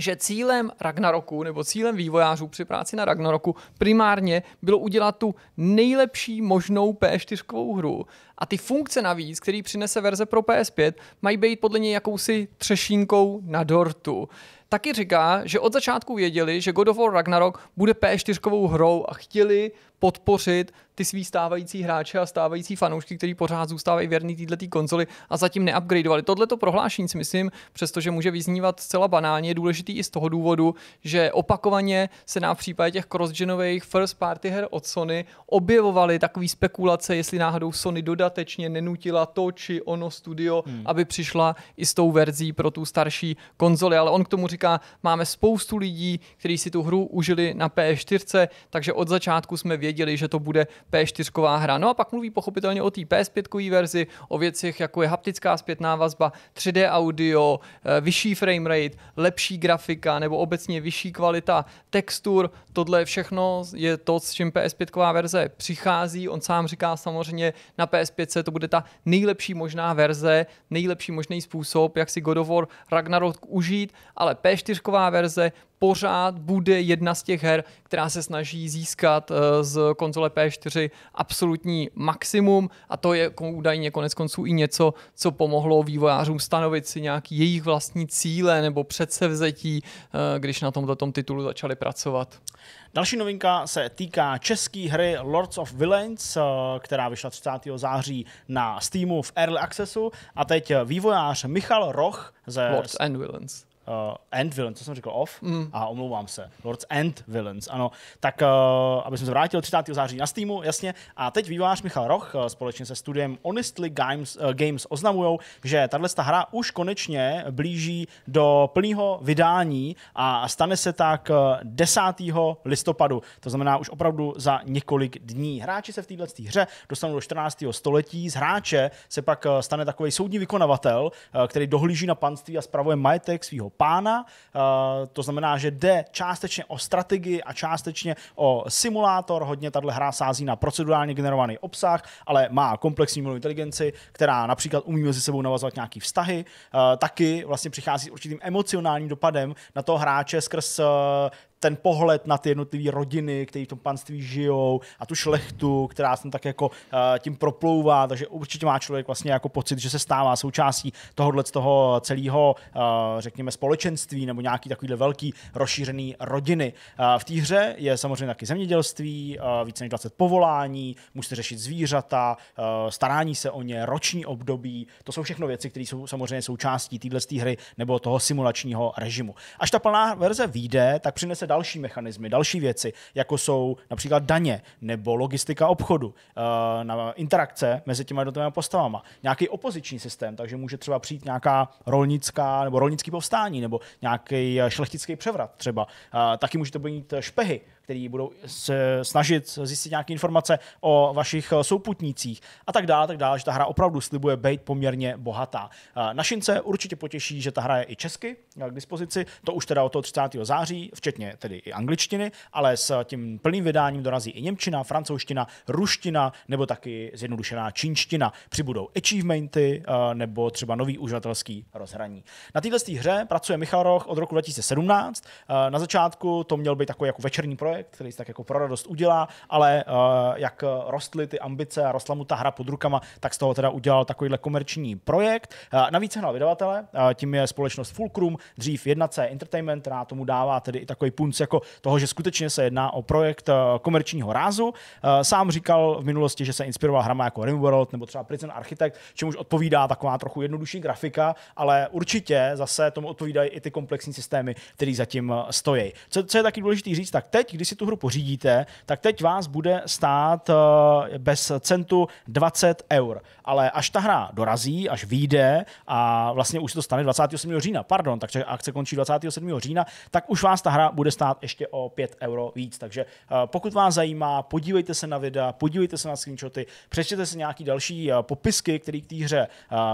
že cílem Ragnaroku nebo cílem vývojářů při práci na Ragnaroku primárně bylo udělat tu nejlepší možnou P4 hru. A ty funkce navíc, který přinese verze pro PS5, mají být podle něj jakousi třešínkou na dortu. Taky říká, že od začátku věděli, že God of War Ragnarok bude P4 hrou a chtěli podpořit ty svý stávající hráče a stávající fanoušky, kteří pořád zůstávají věrní této konzoli a zatím neupgradeovali. Tohle to prohlášení si myslím, přestože může vyznívat zcela banálně, je důležitý i z toho důvodu, že opakovaně se nám v případě těch cross-genových first party her od Sony objevovaly takové spekulace, jestli náhodou Sony dodatečně nenutila to či ono studio, hmm. aby přišla i s tou verzí pro tu starší konzoli. Ale on k tomu říká, máme spoustu lidí, kteří si tu hru užili na PS4, takže od začátku jsme věděli, věděli, že to bude P4 hra. No a pak mluví pochopitelně o té PS5 verzi, o věcech jako je haptická zpětná vazba, 3D audio, eh, vyšší frame rate, lepší grafika nebo obecně vyšší kvalita textur. Tohle všechno je to, s čím PS5 verze přichází. On sám říká samozřejmě na PS5 to bude ta nejlepší možná verze, nejlepší možný způsob, jak si God of War Ragnarok užít, ale P4 verze pořád bude jedna z těch her, která se snaží získat eh, z konzole P4 absolutní maximum a to je údajně konec konců i něco, co pomohlo vývojářům stanovit si nějaký jejich vlastní cíle nebo předsevzetí, eh, když na tomto titulu začali pracovat. Další novinka se týká české hry Lords of Villains, eh, která vyšla 30. září na Steamu v Early Accessu a teď vývojář Michal Roch ze... Lords and Villains uh, end Villains, co jsem řekl off, mm. a omlouvám se, Lords end Villains, ano, tak uh, aby jsme se vrátili 30. září na Steamu, jasně, a teď vývář Michal Roch uh, společně se studiem Honestly Games, uh, Games oznamujou, že tahle hra už konečně blíží do plného vydání a stane se tak 10. Uh, listopadu, to znamená už opravdu za několik dní. Hráči se v této hře dostanou do 14. století, z hráče se pak uh, stane takový soudní vykonavatel, uh, který dohlíží na panství a spravuje majetek svého pána, eh, to znamená, že jde částečně o strategii a částečně o simulátor, hodně tahle hra sází na procedurálně generovaný obsah, ale má komplexní umělou inteligenci, která například umí mezi sebou navazovat nějaký vztahy, eh, taky vlastně přichází s určitým emocionálním dopadem na toho hráče skrz eh, ten pohled na ty jednotlivé rodiny, které v tom panství žijou a tu šlechtu, která se tak jako uh, tím proplouvá, takže určitě má člověk vlastně jako pocit, že se stává součástí tohohle z toho celého, uh, řekněme, společenství nebo nějaký takovýhle velký rozšířený rodiny. Uh, v té hře je samozřejmě taky zemědělství, uh, více než 20 povolání, musíte řešit zvířata, uh, starání se o ně, roční období, to jsou všechno věci, které jsou samozřejmě součástí téhle hry nebo toho simulačního režimu. Až ta plná verze vyjde, tak přinese další mechanismy, další věci, jako jsou například daně nebo logistika obchodu, eh, na interakce mezi těma jednotlivými postavama, nějaký opoziční systém, takže může třeba přijít nějaká rolnická nebo rolnický povstání nebo nějaký šlechtický převrat třeba. Eh, taky můžete být špehy, který budou se snažit zjistit nějaké informace o vašich eh, souputnících a tak dále, tak dále, že ta hra opravdu slibuje být poměrně bohatá. Eh, Našince určitě potěší, že ta hra je i česky eh, k dispozici, to už teda od toho 30. září, včetně tedy i angličtiny, ale s tím plným vydáním dorazí i němčina, francouzština, ruština nebo taky zjednodušená čínština. Přibudou achievementy nebo třeba nový uživatelský rozhraní. Na této hře pracuje Michal Roch od roku 2017. Na začátku to měl být takový jako večerní projekt, hře, který se tak jako pro radost udělá, ale uh, jak rostly ty ambice a rostla mu ta hra pod rukama, tak z toho teda udělal takovýhle komerční projekt. Uh, navíc hnal vydavatele, uh, tím je společnost Fulcrum, dřív 1C Entertainment, která tomu dává tedy i takový punc jako toho, že skutečně se jedná o projekt uh, komerčního rázu. Uh, sám říkal v minulosti, že se inspiroval hrama jako Rimworld nebo třeba Prison Architect, čemuž odpovídá taková trochu jednodušší grafika, ale určitě zase tomu odpovídají i ty komplexní systémy, které zatím stojí. Co, co je taky důležité říct, tak teď, když si tu hru pořídíte, tak teď vás bude stát eh, bez centu 20 eur. Ale až ta hra dorazí, až vyjde a vlastně už se to stane 27. října, pardon, takže akce končí 27. října, tak už vás ta hra bude stát ještě o 5 euro víc. Takže eh, pokud vás zajímá, podívejte se na videa, podívejte se na screenshoty, přečtěte si nějaký další eh, popisky, které k té hře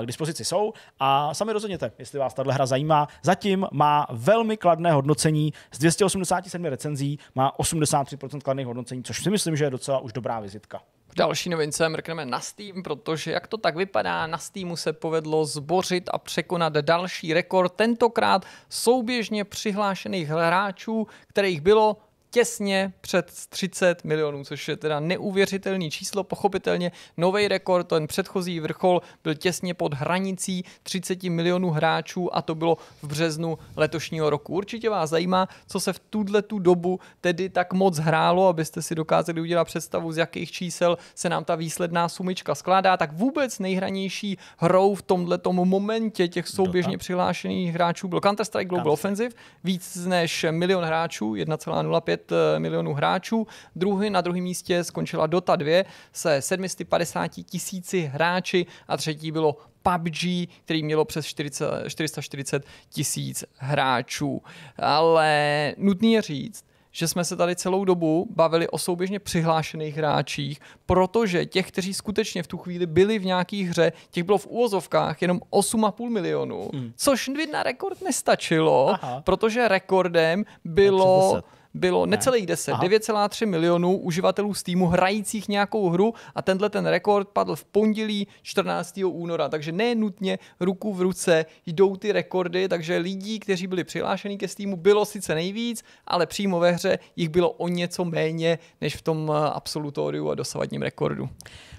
k dispozici jsou a sami rozhodněte, jestli vás tahle hra zajímá. Zatím má velmi kladné hodnocení z 287 recenzí, má 83% kladných hodnocení, což si myslím, že je docela už dobrá vizitka. V další novince mrkneme na Steam, protože jak to tak vypadá, na Steamu se povedlo zbořit a překonat další rekord, tentokrát souběžně přihlášených hráčů, kterých bylo těsně před 30 milionů, což je teda neuvěřitelný číslo. Pochopitelně nový rekord, ten předchozí vrchol byl těsně pod hranicí 30 milionů hráčů a to bylo v březnu letošního roku. Určitě vás zajímá, co se v tuhle tu dobu tedy tak moc hrálo, abyste si dokázali udělat představu, z jakých čísel se nám ta výsledná sumička skládá, tak vůbec nejhranější hrou v tomhle momentě těch souběžně přihlášených hráčů byl Counter-Strike Global Counter Offensive, víc než milion hráčů, 1,05 5 eh, milionů hráčů. Druhý, na druhém místě skončila Dota 2 se 750 tisíci hráči a třetí bylo PUBG, který mělo přes 40, 440 tisíc hráčů. Ale nutný je říct, že jsme se tady celou dobu bavili o souběžně přihlášených hráčích, protože těch, kteří skutečně v tu chvíli byli v nějaké hře, těch bylo v úvozovkách jenom 8,5 milionů, hmm. což na rekord nestačilo, Aha. protože rekordem bylo bylo ne. necelých 10, 9,3 milionů uživatelů týmu hrajících nějakou hru a tenhle ten rekord padl v pondělí 14. února, takže ne nutně ruku v ruce jdou ty rekordy, takže lidí, kteří byli přihlášeni ke Steamu, bylo sice nejvíc, ale přímo ve hře jich bylo o něco méně než v tom eh, absolutoriu a dosavadním rekordu.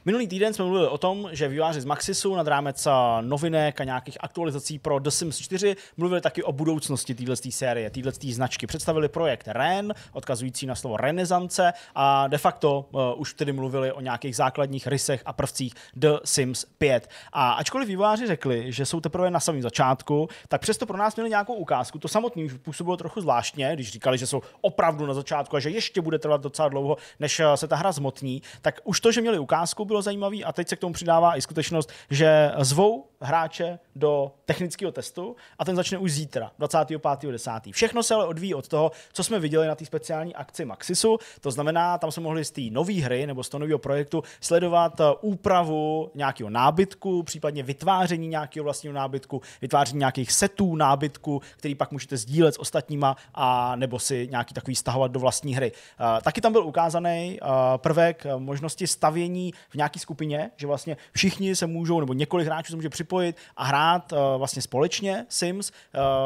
Minulý týden jsme mluvili o tom, že výváři z Maxisu nad rámec eh, novinek a nějakých aktualizací pro The Sims 4 mluvili taky o budoucnosti této série, této značky. Představili projekt REN, ren, odkazující na slovo renesance a de facto uh, už tedy mluvili o nějakých základních rysech a prvcích The Sims 5. A ačkoliv vývojáři řekli, že jsou teprve na samém začátku, tak přesto pro nás měli nějakou ukázku. To samotný už působilo trochu zvláštně, když říkali, že jsou opravdu na začátku a že ještě bude trvat docela dlouho, než eh, se ta hra zmotní, tak už to, že měli ukázku, bylo zajímavé a teď se k tomu přidává i skutečnost, že zvou hráče do technického testu a ten začne už zítra, 25.10. Všechno se ale odvíjí od toho, co jsme viděli na té speciální akci Maxisu, to znamená, tam jsme mohli z té nové hry nebo z toho nového projektu sledovat eh, úpravu nějakého nábytku, případně vytváření nějakého vlastního nábytku, vytváření nějakých setů nábytku, který pak můžete sdílet s ostatníma a nebo si nějaký takový stahovat do vlastní hry. Eh, taky tam byl ukázaný eh, prvek možnosti stavění v nějaké skupině, že vlastně všichni se můžou, nebo několik hráčů se může připojit a hrát vlastně společně Sims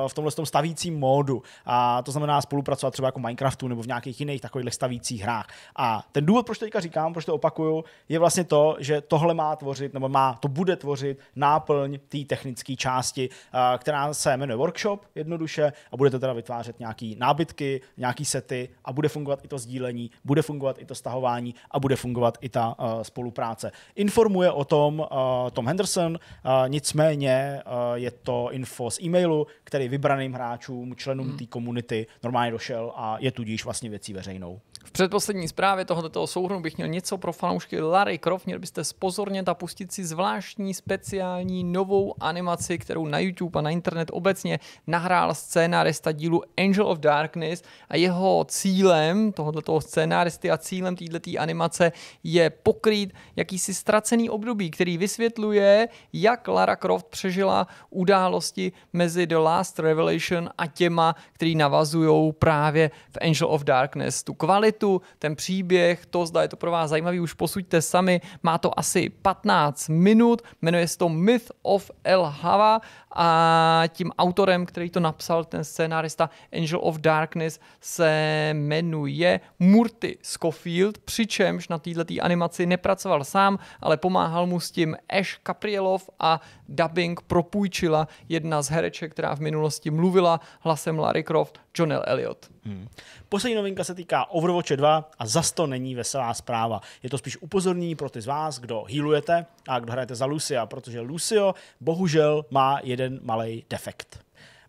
v tomhle stavícím módu. A to znamená spolupracovat třeba jako Minecraftu nebo v nějakých jiných takových stavících hrách. A ten důvod, proč to teďka říkám, proč to opakuju, je vlastně to, že tohle má tvořit, nebo má, to bude tvořit náplň té technické části, eh, která se jmenuje workshop jednoduše a budete teda vytvářet nějaký nábytky, nějaký sety a bude fungovat i to sdílení, bude fungovat i to stahování a bude fungovat i ta uh, spolupráce. Informuje o tom uh, Tom Henderson, uh, nicméně uh, je to info z e-mailu, který vybraným hráčům, členům hmm. té komunity normálně došel a je tudíž vlastně věcí veřejnou. V předposlední zprávě tohoto souhrnu bych měl něco pro fanoušky Larry Croft. Měl byste spozornět a pustit si zvláštní speciální novou animaci, kterou na YouTube a na internet obecně nahrál scénárista dílu Angel of Darkness a jeho cílem tohoto scénáristy a cílem této animace je pokrýt jakýsi ztracený období, který vysvětluje, jak Lara Croft přežila události mezi The Last Revelation a těma, který navazují právě v Angel of Darkness. Tu kvalitu kvalitu, ten příběh, to, zda je to pro vás zajímavý, už posuďte sami. Má to asi 15 minut, jmenuje se to Myth of El Hava a tím autorem, který to napsal, ten scénárista Angel of Darkness, se jmenuje Murty Scofield, přičemž na této animaci nepracoval sám, ale pomáhal mu s tím Ash Kaprielov a dubbing propůjčila jedna z hereček, která v minulosti mluvila hlasem Larry Croft John L. Elliot. Hmm. Poslední novinka se týká Overwatche 2 a zas to není veselá zpráva. Je to spíš upozornění pro ty z vás, kdo healujete a kdo hrajete za Lucia, protože Lucio bohužel má jeden malý defekt.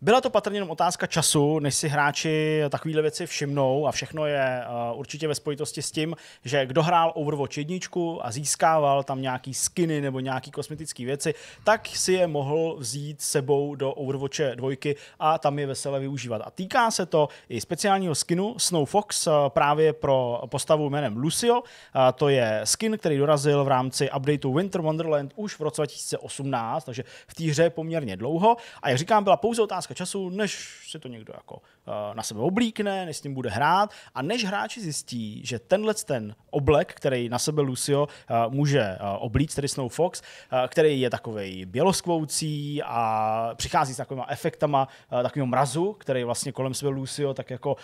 Byla to patrně jenom otázka času, než si hráči takovéhle věci všimnou a všechno je uh, určitě ve spojitosti s tím, že kdo hrál Overwatch jedničku a získával tam nějaký skiny nebo nějaký kosmetické věci, tak si je mohl vzít sebou do Overwatche dvojky a tam je veselé využívat. A týká se to i speciálního skinu Snow Fox eh, právě pro postavu jménem Lucio. A eh, to je skin, který dorazil v rámci updateu Winter Wonderland už v roce 2018, takže v té hře poměrně dlouho. A jak říkám, byla pouze otázka otázka času, než si to někdo jako eh, na sebe oblíkne, než s tím bude hrát a než hráči zjistí, že tenhle ten oblek, který na sebe Lucio eh, může eh, oblíct, tedy Snow Fox, který je takový běloskvoucí a přichází s takovými efektama takového mrazu, který vlastně kolem sebe Lucio tak jako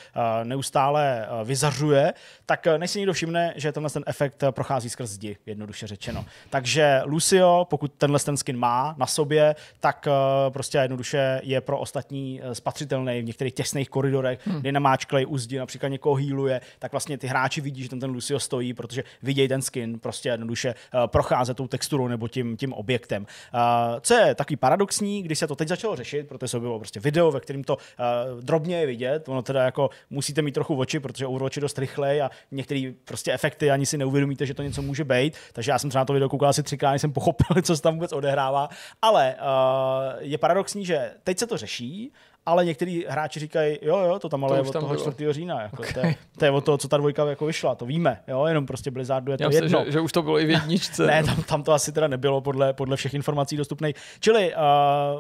neustále vyzařuje, tak než si někdo všimne, že tenhle ten efekt prochází skrz zdi, jednoduše řečeno. Takže Lucio, pokud tenhle ten skin má na sobě, tak prostě jednoduše je pro ostatní ostatní eh, spatřitelný v některých těsných koridorech, hmm. kde namáčklej uzdi, například někoho healuje, tak vlastně ty hráči vidí, že tam ten Lucio stojí, protože vidějí ten skin prostě jednoduše eh, procházet tou texturou nebo tím, tím objektem. Eh, co je taky paradoxní, když se to teď začalo řešit, protože to bylo prostě video, ve kterém to drobně je vidět, ono teda jako musíte mít trochu oči, protože Overwatch je dost rychlej a některé prostě efekty ani si neuvědomíte, že to něco může být. Takže já jsem třeba na to video koukal asi třikrát, jsem pochopil, co se tam vůbec odehrává. Ale je paradoxní, že teď se to řeší, she ale někteří hráči říkají, jo, jo, to tam ale jako, to je od toho bylo. 4. října. Jako, okay. to, je, to, je, od toho, co ta dvojka jako vyšla, to víme, jo, jenom prostě Blizzardu je to Já jedno. Se, že, že, už to bylo i v jedničce. ne, tam, tam, to asi teda nebylo podle, podle všech informací dostupných. Čili uh,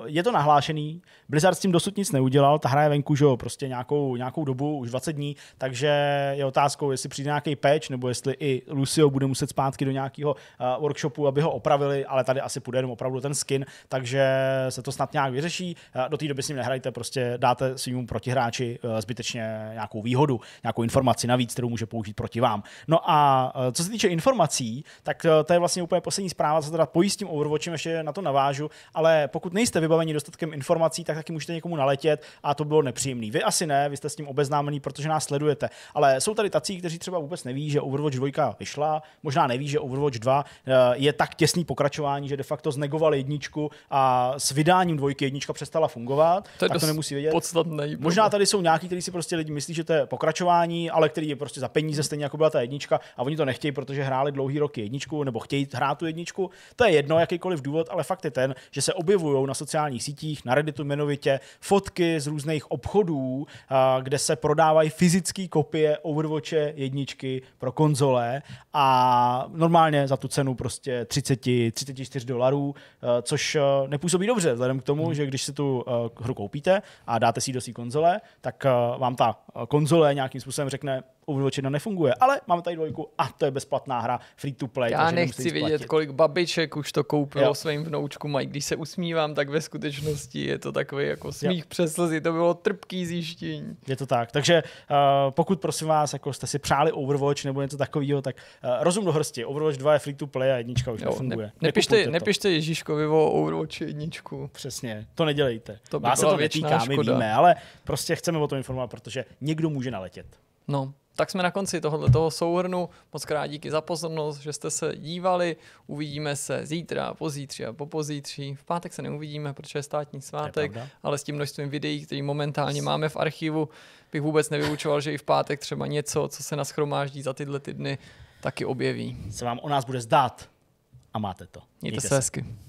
je to nahlášený, Blizzard s tím dosud nic neudělal, ta hra je venku, že jo, prostě nějakou, nějakou dobu, už 20 dní, takže je otázkou, jestli přijde nějaký patch, nebo jestli i Lucio bude muset zpátky do nějakého uh, workshopu, aby ho opravili, ale tady asi půjde jenom opravdu ten skin, takže se to snad nějak vyřeší. Uh, do té doby s ním nehrajte prostě prostě dáte svým protihráči eh, zbytečně nějakou výhodu, nějakou informaci navíc, kterou může použít proti vám. No a eh, co se týče informací, tak eh, to je vlastně úplně poslední zpráva, co teda pojistím Overwatchem, ještě na to navážu, ale pokud nejste vybaveni dostatkem informací, tak taky můžete někomu naletět a to bylo nepříjemný. Vy asi ne, vy jste s tím obeznámený, protože nás sledujete, ale jsou tady tací, kteří třeba vůbec neví, že Overwatch 2 vyšla, možná neví, že Overwatch 2 je tak těsný pokračování, že de facto znegovali jedničku a s vydáním dvojky jednička přestala fungovat. To je tak dost, to nemusí musí vědět. Podstatný. Možná tady jsou nějaký, kteří si prostě lidi myslí, že to je pokračování, ale který je prostě za peníze stejně jako byla ta jednička a oni to nechtějí, protože hráli dlouhý roky jedničku nebo chtějí hrát tu jedničku. To je jedno, jakýkoliv důvod, ale fakt je ten, že se objevují na sociálních sítích, na Redditu jmenovitě, fotky z různých obchodů, eh, kde se prodávají fyzické kopie Overwatche jedničky pro konzole a normálně za tu cenu prostě 30, 34 dolarů, eh, což eh, nepůsobí dobře, vzhledem k tomu, hmm. že když si tu hru koupíte, a dáte si do své konzole, tak eh, vám ta eh, konzole nějakým způsobem řekne, Overwatch nefunguje, ale máme tady dvojku a to je bezplatná hra, free to play. Já nechci vědět, kolik babiček už to koupilo jo. svým vnoučkům, a když se usmívám, tak ve skutečnosti je to takový jako smích jo. přes slzy, to bylo trpký zjištění. Je to tak, takže uh, pokud prosím vás, jako jste si přáli Overwatch nebo něco takového, tak uh, rozum do hrsti, Overwatch 2 je free to play a jednička už jo, nefunguje. Ne, nepište, nepište Ježíškovi o Overwatch jedničku. Přesně, to nedělejte. To by Vás se to netýká, my víme, ale prostě chceme o tom informovat, protože někdo může naletět. No, tak jsme na konci tohoto souhrnu. Moc krát díky za pozornost, že jste se dívali. Uvidíme se zítra, pozítří a popozítří. V pátek se neuvidíme, protože je státní svátek, je ale s tím množstvím videí, který momentálně máme v archivu, bych vůbec nevyučoval, že i v pátek třeba něco, co se naschromáždí za tyhle ty dny, taky objeví. Se vám o nás bude zdát a máte to. Mějte, Mějte se, se